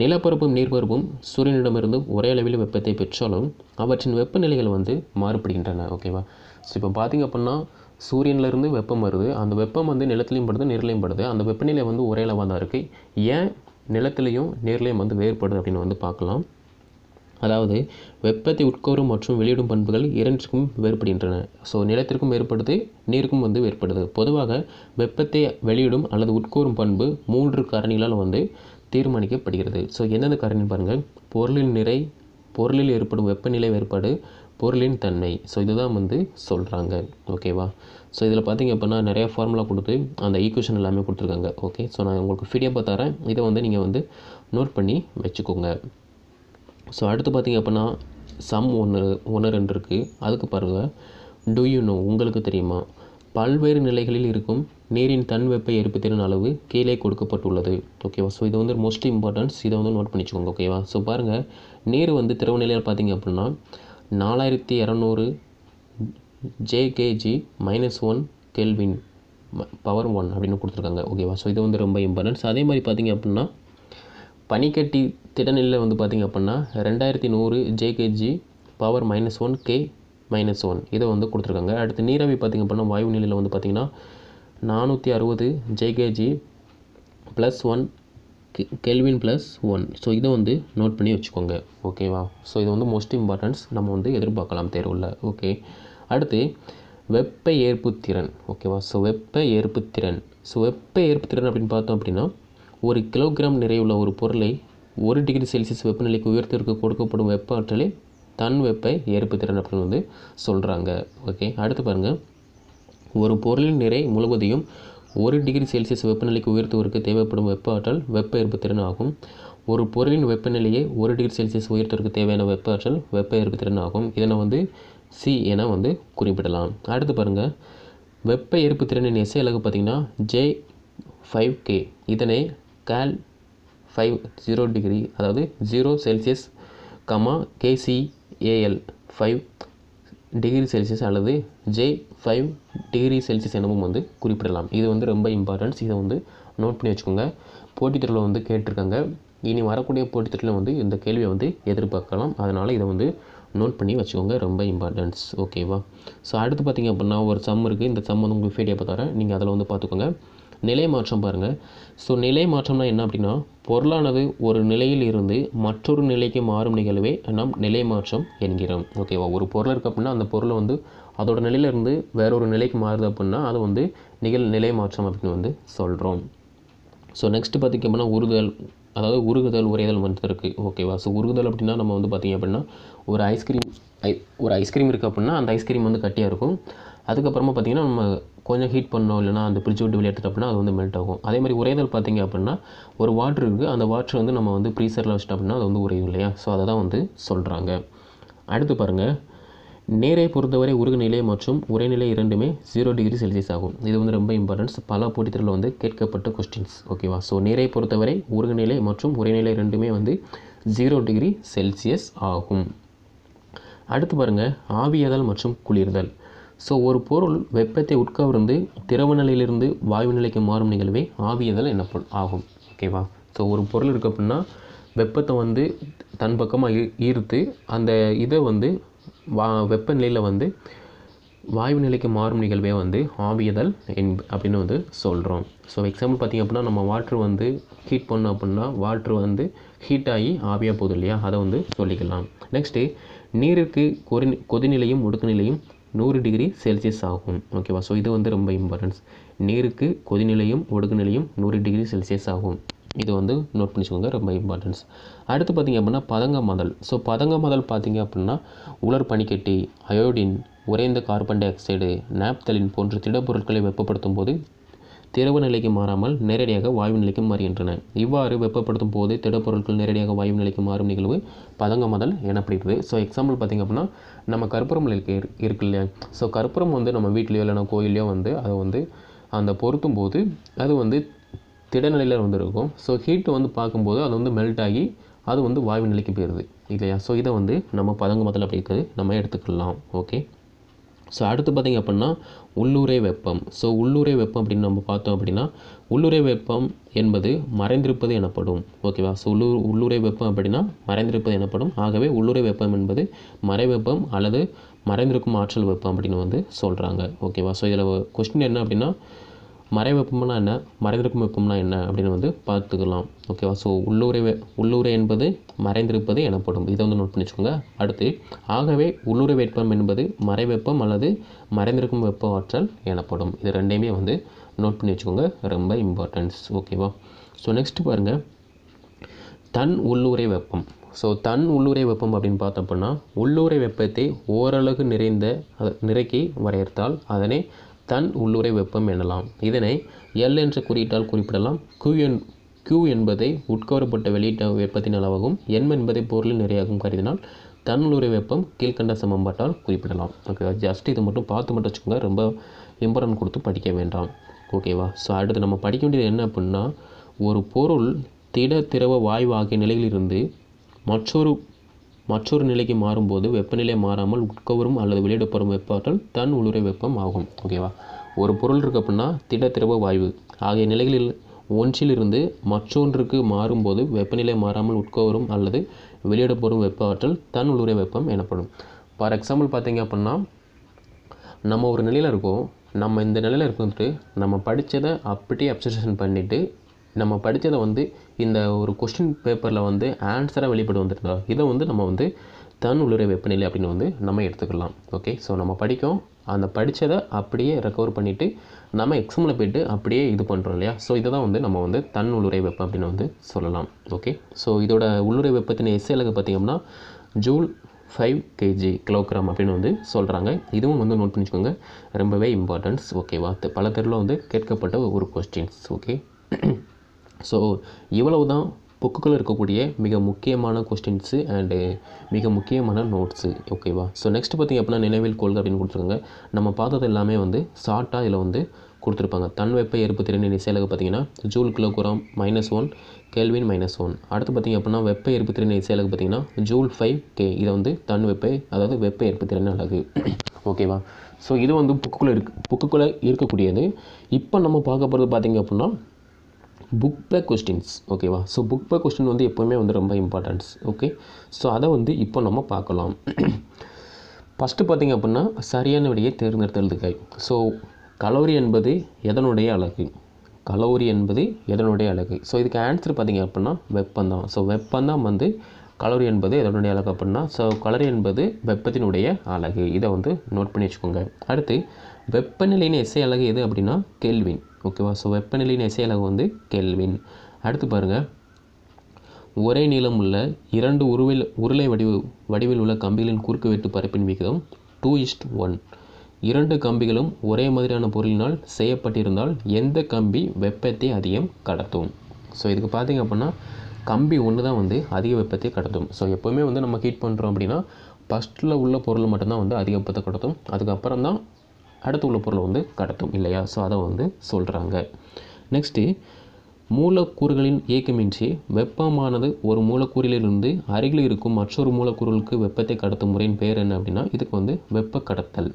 நிலப்பரப்பும் நீர்பரப்பும் சூரியனிடமிருந்து ஒரே அளவில் வெப்பத்தை பெற்றாலும் அவற்றின் வெப்பநிலைகள் வந்து மாறுபடுகின்றன ஓகேவா ஸோ இப்போ பார்த்திங்க அப்படின்னா சூரியன்லேருந்து வெப்பம் வருது அந்த வெப்பம் வந்து நிலத்துலையும் படுது நீர்லையும் படுது அந்த வெப்பநிலை வந்து ஒரே அளவாக தான் இருக்குது ஏன் நிலத்திலையும் நீர்லையும் வந்து வேறுபடுது அப்படின்னு வந்து பார்க்கலாம் அதாவது வெப்பத்தை உட்கோரும் மற்றும் வெளியிடும் பண்புகள் இரண்டிற்கும் வேறுபடுகின்றன ஸோ நிலத்திற்கும் வேறுபடுது நீருக்கும் வந்து வேறுபடுது பொதுவாக வெப்பத்தை வெளியிடும் அல்லது உட்கோரும் பண்பு மூன்று காரணிகளால் வந்து தீர்மானிக்கப்படுகிறது ஸோ எந்தெந்த காரணம் பாருங்கள் பொருளின் நிறை பொருளில் ஏற்படும் வெப்பநிலை வேறுபாடு பொருளின் தன்மை ஸோ இதுதான் வந்து சொல்கிறாங்க ஓகேவா ஸோ இதில் பார்த்திங்க அப்படின்னா நிறைய ஃபார்முலா கொடுத்து அந்த ஈக்குவேஷன் எல்லாமே கொடுத்துருக்காங்க ஓகே ஸோ நான் உங்களுக்கு ஃபீடியாக பார்த்தாரேன் இதை வந்து நீங்கள் வந்து நோட் பண்ணி வச்சுக்கோங்க ஸோ அடுத்து பார்த்திங்க அப்படின்னா சம் ஒன்று ஒன்று ரெண்டு இருக்குது அதுக்கு பிறகு டு யூ நோ உங்களுக்கு தெரியுமா பல்வேறு நிலைகளில் இருக்கும் நீரின் தன் வெப்ப எரிப்புத்திறன் அளவு கீழே கொடுக்கப்பட்டுள்ளது ஓகேவா ஸோ இது வந்து மோஸ்ட் இம்பார்ட்டன்ஸ் இதை வந்து நோட் பண்ணிச்சுக்கோங்க ஓகேவா ஸோ பாருங்கள் நீர் வந்து திரவ நிலையில் பார்த்திங்க அப்படின்னா நாலாயிரத்தி இரநூறு JKG minus one kelvin power one அப்படின்னு கொடுத்துருக்காங்க ஓகேவா ஸோ இது வந்து ரொம்ப இம்பார்ட்டன்ஸ் அதே மாதிரி பார்த்திங்க அப்படின்னா பனிக்கட்டி திடநிலையில் வந்து பார்த்திங்க அப்படின்னா ரெண்டாயிரத்தி நூறு JKG power minus one K minus one இதை வந்து கொடுத்துருக்காங்க அடுத்து நீராவி பார்த்திங்க அப்படின்னா வாயு நிலையில் வந்து பார்த்திங்கன்னா நானூற்றி அறுபது JKG plus one kelvin plus one so இதை வந்து நோட் பண்ணி வச்சுக்கோங்க ஓகேவா ஸோ இது வந்து மோஸ்ட் இம்பார்ட்டன்ஸ் நம்ம வந்து எதிர்பார்க்கலாம் தேர்வில் ஓகே அடுத்து வெப்ப ஏற்புத்திறன் ஓகேவா ஸோ வெப்ப ஏற்புத்திறன் ஸோ வெப்ப ஏற்புத்திறன் அப்படின்னு பார்த்தோம் அப்படின்னா ஒரு கிலோகிராம் நிறையுள்ள ஒரு பொருளை ஒரு டிகிரி செல்சியஸ் வெப்பநிலைக்கு உயர்த்திற்கு கொடுக்கப்படும் வெப்ப ஆற்றலை தன் வெப்ப ஏற்பு திறன் அப்படின்னு வந்து சொல்கிறாங்க ஓகே அடுத்து பாருங்கள் ஒரு பொருளின் நிறை முழுவதையும் ஒரு டிகிரி செல்சியஸ் வெப்பநிலைக்கு உயர்த்துவதற்கு தேவைப்படும் வெப்ப ஆற்றல் வெப்ப ஏற்பு திறன் ஆகும் ஒரு பொருளின் வெப்பநிலையை ஒரு டிகிரி செல்சியஸ் உயர்த்துவதற்கு தேவையான வெப்ப ஆற்றல் வெப்ப ஏற்பு திறன் ஆகும் இதனை வந்து சி என வந்து குறிப்பிடலாம் அடுத்து பாருங்கள் வெப்ப ஏற்பு திறனின் எஸ்ஐ அலகு பார்த்திங்கன்னா ஜே ஃபைவ் கே இதனை கேல் ஃபைவ் ஜீரோ டிகிரி அதாவது zero Celsius comma KCAL five degree Celsius அல்லது ஜே ஃபைவ் டிகிரி செல்சியஸ் எனவும் வந்து குறிப்பிடலாம் இது வந்து ரொம்ப இம்பார்ட்டன்ஸ் இதை வந்து நோட் பண்ணி வச்சுக்கோங்க போட்டித் வந்து கேட்டிருக்காங்க இனி வரக்கூடிய போட்டித் வந்து இந்த கேள்வியை வந்து எதிர்பார்க்கலாம் அதனால் இதை வந்து நோட் பண்ணி வச்சுக்கோங்க ரொம்ப இம்பார்ட்டன்ஸ் ஓகேவா ஸோ அடுத்து பார்த்திங்க அப்படின்னா ஒரு சம் இருக்குது இந்த சம் வந்து உங்களுக்கு ஃபீடியாக பார்த்தாரேன் நீங்கள் அதில் வந்து பார்த்துக்கோங்க நிலை மாற்றம் பாருங்கள் ஸோ நிலை மாற்றம்னா என்ன அப்படின்னா பொருளானது ஒரு நிலையில் இருந்து மற்றொரு நிலைக்கு மாறும் நிகழ்வே நாம் நிலை மாற்றம் என்கிறோம் ஓகேவா ஒரு பொருள் இருக்குது அப்படின்னா அந்த பொருளை வந்து அதோட நிலையிலிருந்து வேற ஒரு நிலைக்கு மாறுது அப்படின்னா அது வந்து நிகழ் நிலை மாற்றம் அப்படின்னு வந்து சொல்கிறோம் ஸோ நெக்ஸ்ட் பார்த்திங்க அப்படின்னா உருதல் அதாவது உருகுதல் உரைதல் வந்து இருக்குது ஓகேவா ஸோ உருகுதல் அப்படின்னா நம்ம வந்து பார்த்திங்க அப்படின்னா ஒரு ஐஸ்கிரீம் ஐ ஒரு ஐஸ்கிரீம் இருக்குது அப்படின்னா அந்த ஐஸ்கிரீம் வந்து கட்டியாக இருக்கும் அதுக்கப்புறமா பார்த்திங்கன்னா நம்ம கொஞ்சம் ஹீட் பண்ணோம் இல்லைனா அந்த பிரிட்ஜ் விட்டு வெளியே அப்படின்னா அது வந்து மெல்ட் ஆகும் அதே மாதிரி உரைதல் பார்த்திங்க அப்படின்னா ஒரு வாட்ரு இருக்குது அந்த வாட்ரு வந்து நம்ம வந்து ப்ரீசரில் வச்சிட்டோம் அப்படின்னா அது வந்து உரையும் இல்லையா ஸோ அதை தான் வந்து சொல்கிறாங்க அடுத்து பாருங்கள் நேரை பொறுத்தவரை உருகுநிலை மற்றும் உரைநிலை இரண்டுமே ஜீரோ டிகிரி செல்சியஸ் ஆகும் இது வந்து ரொம்ப இம்பார்ட்டன்ஸ் பல போட்டித்தரில் வந்து கேட்கப்பட்ட கொஸ்டின்ஸ் ஓகேவா ஸோ நேரை பொறுத்தவரை நிலை மற்றும் உரைநிலை ரெண்டுமே வந்து ஜீரோ டிகிரி செல்சியஸ் ஆகும் அடுத்து பாருங்கள் ஆவியாதல் மற்றும் குளிர்தல் ஸோ ஒரு பொருள் வெப்பத்தை உட்கவர்ந்து திரவ நிலையிலிருந்து வாயு நிலைக்கு மாறும் நிகழ்வே ஆவியதல் எனப்படும் ஆகும் ஓகேவா ஸோ ஒரு பொருள் இருக்குது அப்படின்னா வெப்பத்தை வந்து தன் பக்கமாக ஈர்த்து அந்த இதை வந்து வா வெப்பநிலையில் வந்து வாயு நிலைக்கு மாறும் நிகழ்வே வந்து ஆவியதல் என் அப்படின்னு வந்து சொல்கிறோம் ஸோ எக்ஸாம்பிள் பார்த்திங்க அப்படின்னா நம்ம வாட்ரு வந்து ஹீட் பண்ணோம் அப்படின்னா வாட்ரு வந்து ஹீட் ஆகி ஆவியாக போகுது இல்லையா அதை வந்து சொல்லிக்கலாம் நெக்ஸ்ட்டு நீருக்கு கொதி கொதிநிலையும் ஒடுக்குநிலையும் நூறு டிகிரி செல்சியஸ் ஆகும் ஓகேவா ஸோ இது வந்து ரொம்ப இம்பார்ட்டன்ஸ் நீருக்கு கொதிநிலையும் ஒடுக்குநிலையும் நூறு டிகிரி செல்சியஸ் ஆகும் இது வந்து நோட் பண்ணிச்சுக்கோங்க ரொம்ப இம்பார்ட்டன்ஸ் அடுத்து பார்த்திங்க அப்படின்னா மதல் ஸோ மதல் பார்த்திங்க அப்படின்னா உலர் பனிக்கட்டி அயோடின் உறைந்த கார்பன் டை ஆக்சைடு நாப்தலின் போன்ற திடப்பொருட்களை வெப்பப்படுத்தும் போது திரவ நிலைக்கு மாறாமல் நேரடியாக வாயு நிலைக்கு மாறுகின்றன இவ்வாறு வெப்பப்படுத்தும் போது திடப்பொருட்கள் நேரடியாக வாயு நிலைக்கு மாறும் நிகழ்வு பதங்கமதல் எனப்படுகிறது ஸோ எக்ஸாம்பிள் பார்த்திங்க அப்படின்னா நம்ம கற்பூரம் இருக்கு இருக்கு இல்லையா ஸோ கற்பூரம் வந்து நம்ம வீட்லேயோ இல்லைனா கோயிலையோ வந்து அதை வந்து அந்த பொருத்தும் போது அது வந்து திடநிலையில் வந்து இருக்கும் ஸோ ஹீட்டு வந்து பார்க்கும்போது அது வந்து மெல்ட் ஆகி அது வந்து வாயு நிலைக்கு போயிடுது இல்லையா ஸோ இதை வந்து நம்ம பதங்கமதல் அப்படிங்கிறது நம்ம எடுத்துக்கலாம் ஓகே ஸோ அடுத்து பார்த்திங்க அப்படின்னா உள்ளுரை வெப்பம் ஸோ உள்ளுரை வெப்பம் அப்படின்னு நம்ம பார்த்தோம் அப்படின்னா உள்ளுரை வெப்பம் என்பது மறைந்திருப்பது எனப்படும் ஓகேவா ஸோ உள்ளூர் உள்ளுரை வெப்பம் அப்படின்னா மறைந்திருப்பது எனப்படும் ஆகவே உள்ளுரை வெப்பம் என்பது மறைவெப்பம் அல்லது மறைந்திருக்கும் ஆற்றல் வெப்பம் அப்படின்னு வந்து சொல்கிறாங்க ஓகேவா ஸோ இதில் கொஸ்டின் என்ன அப்படின்னா மறை வெப்பம்னா என்ன மறைந்திருக்கும் வெப்பம்னா என்ன அப்படின்னு வந்து பார்த்துக்கலாம் ஓகேவா ஸோ உள்ளூரை உள்ளூரை என்பது மறைந்திருப்பது எனப்படும் இதை வந்து நோட் பண்ணிச்சுக்கோங்க அடுத்து ஆகவே உள்ளூரை வெப்பம் என்பது மறை வெப்பம் அல்லது மறைந்திருக்கும் வெப்ப ஆற்றல் எனப்படும் இது ரெண்டையுமே வந்து நோட் பண்ணி வச்சுக்கோங்க ரொம்ப இம்பார்ட்டன்ஸ் ஓகேவா ஸோ நெக்ஸ்ட் பாருங்கள் தன் உள்ளுரை வெப்பம் ஸோ தன் உள்ளூரை வெப்பம் அப்படின்னு பார்த்தோம்னா உள்ளூரை வெப்பத்தை ஓரளவு நிறைந்த நிறைக்கு வரையறுத்தால் அதனை தன் உள்ளுறை வெப்பம் எனலாம் இதனை எல் என்ற குறியீட்டால் குறிப்பிடலாம் கியூ என் கியூ என்பதை உட்கவரப்பட்ட வெளியீட்ட வெப்பத்தின் அளவாகும் என் என்பதை பொருளில் நிறையாகவும் கருதினால் தன் உள்ளுரை வெப்பம் கீழ்கண்ட சமம்பாட்டால் குறிப்பிடலாம் ஓகே ஜஸ்ட் இதை மட்டும் பார்த்து மட்டும் வச்சுக்கோங்க ரொம்ப இம்பார்ட்டன்ட் கொடுத்து படிக்க வேண்டாம் ஓகேவா ஸோ அடுத்து நம்ம படிக்க வேண்டியது என்ன அப்படின்னா ஒரு பொருள் திட திரவ வாயு ஆகிய நிலையிலிருந்து மற்றொரு மற்றொரு நிலைக்கு மாறும்போது வெப்பநிலை மாறாமல் உட்கவரும் அல்லது வெளியிடப்படும் வெப்பாற்றல் தன் உளுரை வெப்பம் ஆகும் ஓகேவா ஒரு பொருள் இருக்குது அப்படின்னா திட திரவ வாய்வு ஆகிய நிலைகளில் ஒன்றிலிருந்து மற்றொன்றுக்கு மாறும்போது வெப்பநிலை மாறாமல் உட்கவரும் அல்லது வெளியிடப்படும் வெப்ப ஆற்றல் தன் உளுரை வெப்பம் எனப்படும் ஃபார் எக்ஸாம்பிள் பார்த்தீங்க அப்படின்னா நம்ம ஒரு நிலையில் இருக்கோம் நம்ம இந்த நிலையில் இருக்கிட்டு நம்ம படித்ததை அப்படியே அப்சர்வேஷன் பண்ணிவிட்டு நம்ம படித்ததை வந்து இந்த ஒரு கொஸ்டின் பேப்பரில் வந்து ஆன்சராக வெளிப்பட்டு வந்துருந்தா இதை வந்து நம்ம வந்து தன் உள்ளுரை வெப்பநிலை அப்படின்னு வந்து நம்ம எடுத்துக்கலாம் ஓகே ஸோ நம்ம படிக்கும் அந்த படித்ததை அப்படியே ரெக்கவர் பண்ணிவிட்டு நம்ம எக்ஸாமில் போய்ட்டு அப்படியே இது பண்ணுறோம் இல்லையா ஸோ இதை தான் வந்து நம்ம வந்து தன் உள்ளுரை வெப்பம் அப்படின்னு வந்து சொல்லலாம் ஓகே ஸோ இதோட உள்ளுரை வெப்பத்தின் எஸ் இலக்கு பார்த்திங்கன்னா ஜூல் ஃபைவ் கேஜி கிலோகிராம் அப்படின்னு வந்து சொல்கிறாங்க இதுவும் வந்து நோட் பண்ணிச்சுக்கோங்க ரொம்பவே இம்பார்ட்டன்ஸ் ஓகேவா பல தெருவில் வந்து கேட்கப்பட்ட ஒரு கொஸ்டின்ஸ் ஓகே ஸோ இவ்வளவு தான் புக்குக்குள்ளே இருக்கக்கூடிய மிக முக்கியமான கொஸ்டின்ஸு அண்டு மிக முக்கியமான நோட்ஸு ஓகேவா ஸோ நெக்ஸ்ட் பார்த்திங்க அப்படின்னா நினைவில் கொள்கை அப்படின்னு கொடுத்துருக்காங்க நம்ம பார்த்தது எல்லாமே வந்து ஷார்ட்டாக இதில் வந்து கொடுத்துருப்பாங்க தன் தன்வெப்ப எறுப்பு திறனின் செயலுக்கு பார்த்தீங்கன்னா joule kilogram minus one kelvin minus one அடுத்து பார்த்திங்க அப்படின்னா வெப்ப எறுப்பு திறனின் செயலுக்கு பார்த்தீங்கன்னா ஜூல் ஃபைவ் கே இதை வந்து தன் வெப்ப அதாவது வெப்ப எறுப்பு திறன் அழகு ஓகேவா ஸோ இது வந்து புக்குக்குள்ளே இருக்கு புக்குக்குள்ளே இருக்கக்கூடியது இப்போ நம்ம பார்க்க போகிறது பார்த்திங்க அப்படின்னா புக் பே கொஸ்டின்ஸ் ஓகேவா ஸோ புக் பே கொஸ்டின் வந்து எப்போவுமே வந்து ரொம்ப இம்பார்ட்டன்ஸ் ஓகே ஸோ அதை வந்து இப்போ நம்ம பார்க்கலாம் ஃபஸ்ட்டு பார்த்திங்க அப்படின்னா சரியான விடையை தேர்ந்தெடுத்ததுக்காய் ஸோ கலோரி என்பது எதனுடைய அழகு கலோரி என்பது எதனுடைய அழகு ஸோ இதுக்கு ஆன்சர் பார்த்திங்க அப்படின்னா வெப்பந்தான் ஸோ வெப்பந்தான் வந்து கலோரி என்பது எதனுடைய அழகு அப்படின்னா ஸோ கலரி என்பது வெப்பத்தினுடைய அழகு இதை வந்து நோட் பண்ணி வச்சுக்கோங்க அடுத்து வெப்பநிலையின் எஸ்ஐ அழகு எது அப்படின்னா கெல்வின் ஓகேவா ஸோ வெப்பநிலையின் எஸ்ஐ அழகு வந்து கெல்வின் அடுத்து பாருங்கள் ஒரே நீளம் உள்ள இரண்டு உருவில் உருளை வடிவு வடிவில் உள்ள கம்பிகளின் குறுக்கு வெட்டு பரப்பின் விகிதம் டூ இஸ்ட் ஒன் இரண்டு கம்பிகளும் ஒரே மாதிரியான பொருளினால் செய்யப்பட்டிருந்தால் எந்த கம்பி வெப்பத்தை அதிகம் கடத்தும் ஸோ இதுக்கு பார்த்திங்க அப்படின்னா கம்பி ஒன்று தான் வந்து அதிக வெப்பத்தை கடத்தும் ஸோ எப்போவுமே வந்து நம்ம ஹீட் பண்ணுறோம் அப்படின்னா ஃபஸ்ட்டில் உள்ள பொருள் மட்டும்தான் வந்து அதிக வெப்பத்தை கடத்தும் அதுக்கப்புறம் தான் அடுத்து உள்ள பொருளை வந்து கடத்தும் இல்லையா ஸோ அதை வந்து சொல்கிறாங்க நெக்ஸ்ட்டு மூலக்கூறுகளின் இயக்கமின்றி வெப்பமானது ஒரு மூலக்கூறிலிருந்து அருகில் இருக்கும் மற்றொரு மூலக்கூறுகளுக்கு வெப்பத்தை கடத்தும் முறையின் பெயர் என்ன அப்படின்னா இதுக்கு வந்து வெப்ப கடத்தல்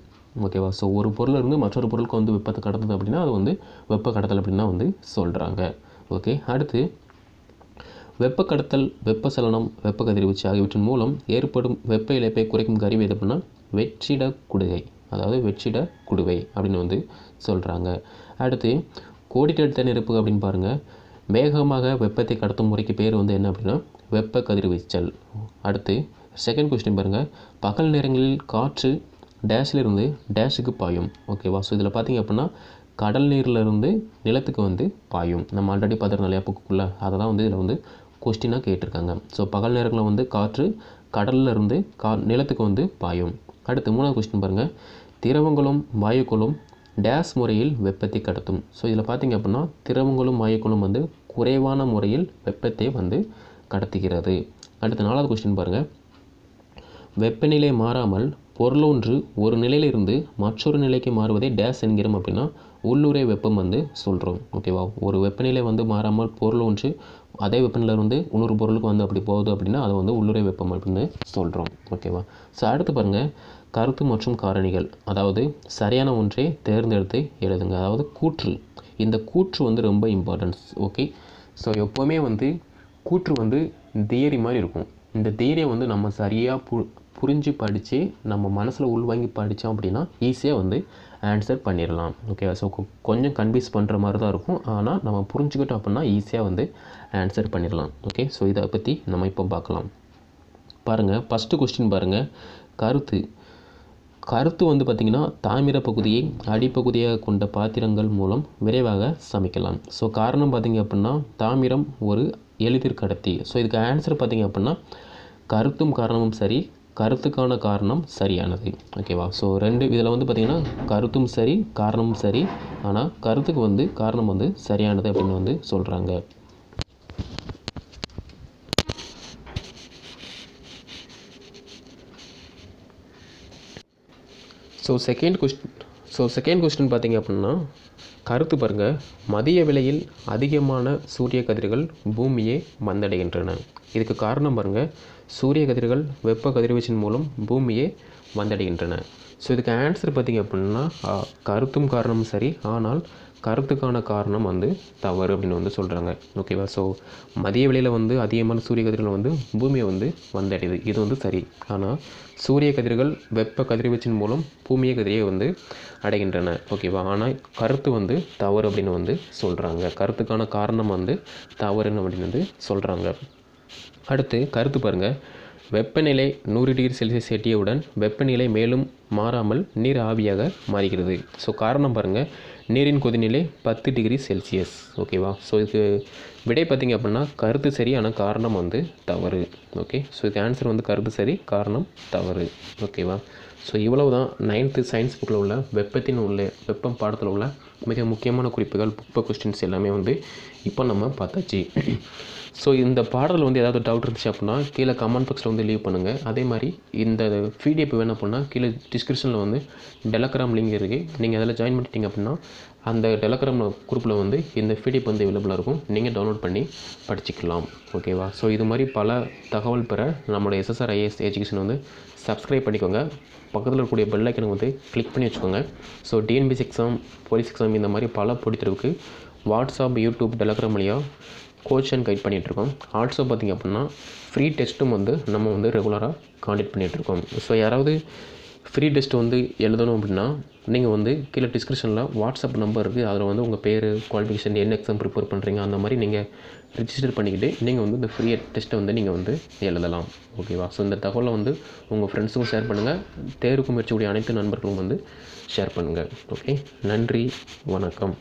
ஓகேவா ஸோ ஒரு பொருளிலிருந்து மற்றொரு பொருளுக்கு வந்து வெப்பத்தை கடத்துது அப்படின்னா அது வந்து வெப்ப கடத்தல் அப்படின்னா வந்து சொல்கிறாங்க ஓகே அடுத்து வெப்ப கடத்தல் வெப்ப சலனம் வெப்ப கதிர்வீச்சு ஆகியவற்றின் மூலம் ஏற்படும் வெப்ப இழப்பை குறைக்கும் கருவி எது அப்படின்னா வெற்றிட குடுகை அதாவது வெற்றிட குடுவை அப்படின்னு வந்து சொல்கிறாங்க அடுத்து கோடிட்டெடுத்த நெருப்பு அப்படின்னு பாருங்கள் வேகமாக வெப்பத்தை கடத்தும் முறைக்கு பேர் வந்து என்ன அப்படின்னா வெப்ப கதிர்வீச்சல் அடுத்து செகண்ட் கொஸ்டின் பாருங்கள் பகல் நேரங்களில் காற்று டேஷ்லேருந்து டேஷுக்கு பாயும் ஓகேவா ஸோ இதில் பார்த்திங்க அப்படின்னா கடல் நீர்லேருந்து நிலத்துக்கு வந்து பாயும் நம்ம ஆல்ரெடி பார்த்துருந்த நிலையா புக்குக்குள்ளே அதை தான் வந்து இதில் வந்து கொஸ்டினாக கேட்டிருக்காங்க ஸோ பகல் நேரங்களில் வந்து காற்று கடல்லேருந்து கா நிலத்துக்கு வந்து பாயும் அடுத்து மூணாவது கொஸ்டின் பாருங்கள் திரவங்களும் வாயுக்களும் டேஸ் முறையில் வெப்பத்தை கடத்தும் ஸோ இதில் பார்த்திங்க அப்படின்னா திரவங்களும் வாயுக்களும் வந்து குறைவான முறையில் வெப்பத்தை வந்து கடத்துகிறது அடுத்த நாலாவது கொஸ்டின் பாருங்கள் வெப்பநிலை மாறாமல் பொருளொன்று ஒரு நிலையிலிருந்து மற்றொரு நிலைக்கு மாறுவதை டேஸ் என்கிறோம் அப்படின்னா உள்ளுரை வெப்பம் வந்து சொல்கிறோம் ஓகேவா ஒரு வெப்பநிலை வந்து மாறாமல் பொருள் ஒன்று அதே வெப்பநிலை வந்து இன்னொரு பொருளுக்கு வந்து அப்படி போகுது அப்படின்னா அதை வந்து உள்ளுரை வெப்பம் அப்படின்னு சொல்கிறோம் ஓகேவா ஸோ அடுத்து பாருங்கள் கருத்து மற்றும் காரணிகள் அதாவது சரியான ஒன்றே தேர்ந்தெடுத்து எழுதுங்க அதாவது கூற்று இந்த கூற்று வந்து ரொம்ப இம்பார்ட்டன்ஸ் ஓகே ஸோ எப்போவுமே வந்து கூற்று வந்து தியரி மாதிரி இருக்கும் இந்த தியரியை வந்து நம்ம சரியாக பு புரிஞ்சு படித்து நம்ம மனசில் உள்வாங்கி படித்தோம் அப்படின்னா ஈஸியாக வந்து ஆன்சர் பண்ணிடலாம் ஓகே ஸோ கொஞ்சம் கன்ஃபியூஸ் பண்ணுற மாதிரி தான் இருக்கும் ஆனால் நம்ம புரிஞ்சுக்கிட்டோம் அப்படின்னா ஈஸியாக வந்து ஆன்சர் பண்ணிடலாம் ஓகே ஸோ இதை பற்றி நம்ம இப்போ பார்க்கலாம் பாருங்கள் ஃபஸ்ட்டு கொஸ்டின் பாருங்கள் கருத்து கருத்து வந்து பார்த்திங்கன்னா தாமிர பகுதியை அடிப்பகுதியாக கொண்ட பாத்திரங்கள் மூலம் விரைவாக சமைக்கலாம் ஸோ காரணம் பார்த்திங்க அப்படின்னா தாமிரம் ஒரு எளிதிர் கடத்தி ஸோ இதுக்கு ஆன்சர் பார்த்திங்க அப்படின்னா கருத்தும் காரணமும் சரி கருத்துக்கான காரணம் சரியானது ஓகேவா ஸோ ரெண்டு இதில் வந்து பார்த்திங்கன்னா கருத்தும் சரி காரணமும் சரி ஆனால் கருத்துக்கு வந்து காரணம் வந்து சரியானது அப்படின்னு வந்து சொல்கிறாங்க so second question so second question பார்த்திங்க அப்படின்னா கருத்து பாருங்கள் மதிய விலையில் அதிகமான சூரிய கதிர்கள் பூமியை வந்தடைகின்றன இதுக்கு காரணம் பாருங்கள் சூரிய கதிர்கள் வெப்ப கதிர்வீச்சின் மூலம் பூமியை வந்தடைகின்றன ஸோ இதுக்கு ஆன்சர் பார்த்திங்க அப்படின்னா கருத்தும் காரணமும் சரி ஆனால் கருத்துக்கான காரணம் வந்து தவறு அப்படின்னு வந்து சொல்கிறாங்க ஓகேவா ஸோ மதிய வெளியில் வந்து அதிகமான சூரிய கதிர்கள் வந்து பூமியை வந்து வந்தடையுது இது வந்து சரி ஆனால் சூரிய கதிர்கள் வெப்ப கதிர்வீச்சின் மூலம் பூமிய கதிரியை வந்து அடைகின்றன ஓகேவா ஆனால் கருத்து வந்து தவறு அப்படின்னு வந்து சொல்கிறாங்க கருத்துக்கான காரணம் வந்து தவறுன்னு அப்படின்னு வந்து சொல்கிறாங்க அடுத்து கருத்து பாருங்கள் வெப்பநிலை நூறு டிகிரி செல்சியஸ் எட்டியவுடன் வெப்பநிலை மேலும் மாறாமல் நீர் ஆவியாக மாறுகிறது ஸோ காரணம் பாருங்கள் நீரின் கொதிநிலை பத்து டிகிரி செல்சியஸ் ஓகேவா ஸோ இதுக்கு விடை பார்த்திங்க அப்படின்னா கருத்து சரி ஆனால் காரணம் வந்து தவறு ஓகே ஸோ இதுக்கு ஆன்சர் வந்து கருத்து சரி காரணம் தவறு ஓகேவா ஸோ இவ்வளவு தான் நைன்த்து சயின்ஸ் புக்கில் உள்ள வெப்பத்தின் உள்ளே வெப்பம் பாடத்தில் உள்ள மிக முக்கியமான குறிப்புகள் புக் கொஸ்டின்ஸ் எல்லாமே வந்து இப்போ நம்ம பார்த்தாச்சு ஸோ இந்த பாடல் வந்து ஏதாவது டவுட் இருந்துச்சு அப்படின்னா கீழே கமெண்ட் பாக்ஸில் வந்து லீவ் பண்ணுங்கள் அதே மாதிரி இந்த பிடிஎஃப் வேணும் அப்படின்னா கீழே டிஸ்கிரிப்ஷனில் வந்து டெலக்ராம் லிங்க் இருக்குது நீங்கள் அதில் ஜாயின் பண்ணிட்டீங்க அப்படின்னா அந்த டெலக்ராம் குரூப்பில் வந்து இந்த பிடிஎஃப் வந்து அவைலபிளாக இருக்கும் நீங்கள் டவுன்லோட் பண்ணி படிச்சுக்கலாம் ஓகேவா ஸோ இது மாதிரி பல தகவல் பெற நம்மளோட எஸ்எஸ்ஆர் ஐஎஸ் எஜுகேஷன் வந்து சப்ஸ்கிரைப் பண்ணிக்கோங்க பக்கத்தில் இருக்கக்கூடிய பெல் ஐக்கனை வந்து கிளிக் பண்ணி வச்சுக்கோங்க so TNPS exam police exam Instagram இந்த மாதிரி பல பிடித்திருக்கு வாட்ஸ்அப் யூடியூப் டெலகிராம் வழியாக கோச் அண்ட் கைட் பண்ணிகிட்ருக்கோம் ஆல்சோ பார்த்திங்க அப்படின்னா ஃப்ரீ டெஸ்ட்டும் வந்து நம்ம வந்து ரெகுலராக காண்டக்ட் பண்ணிகிட்ருக்கோம் ஸோ யாராவது ஃப்ரீ டெஸ்ட் வந்து எழுதணும் அப்படின்னா நீங்கள் வந்து கீழே டிஸ்கிரிப்ஷனில் வாட்ஸ்அப் நம்பர் இருக்குது அதில் வந்து உங்கள் பேர் குவாலிஃபிகேஷன் என்ன எக்ஸாம் ப்ரிப்பேர் பண்ணுறீங்க அந்த மாதிரி நீங்கள் ரிஜிஸ்டர் பண்ணிக்கிட்டு நீங்கள் வந்து இந்த ஃப்ரீ டெஸ்ட்டை வந்து நீங்கள் வந்து எழுதலாம் ஓகேவா ஸோ இந்த தகவலை வந்து உங்கள் ஃப்ரெண்ட்ஸுக்கும் ஷேர் பண்ணுங்கள் தேர்வுக்கு முயற்சிக்கூடிய அனைத்து நண்பர்களும் வந்து ஷேர் பண்ணுங்கள் ஓகே நன்றி வணக்கம்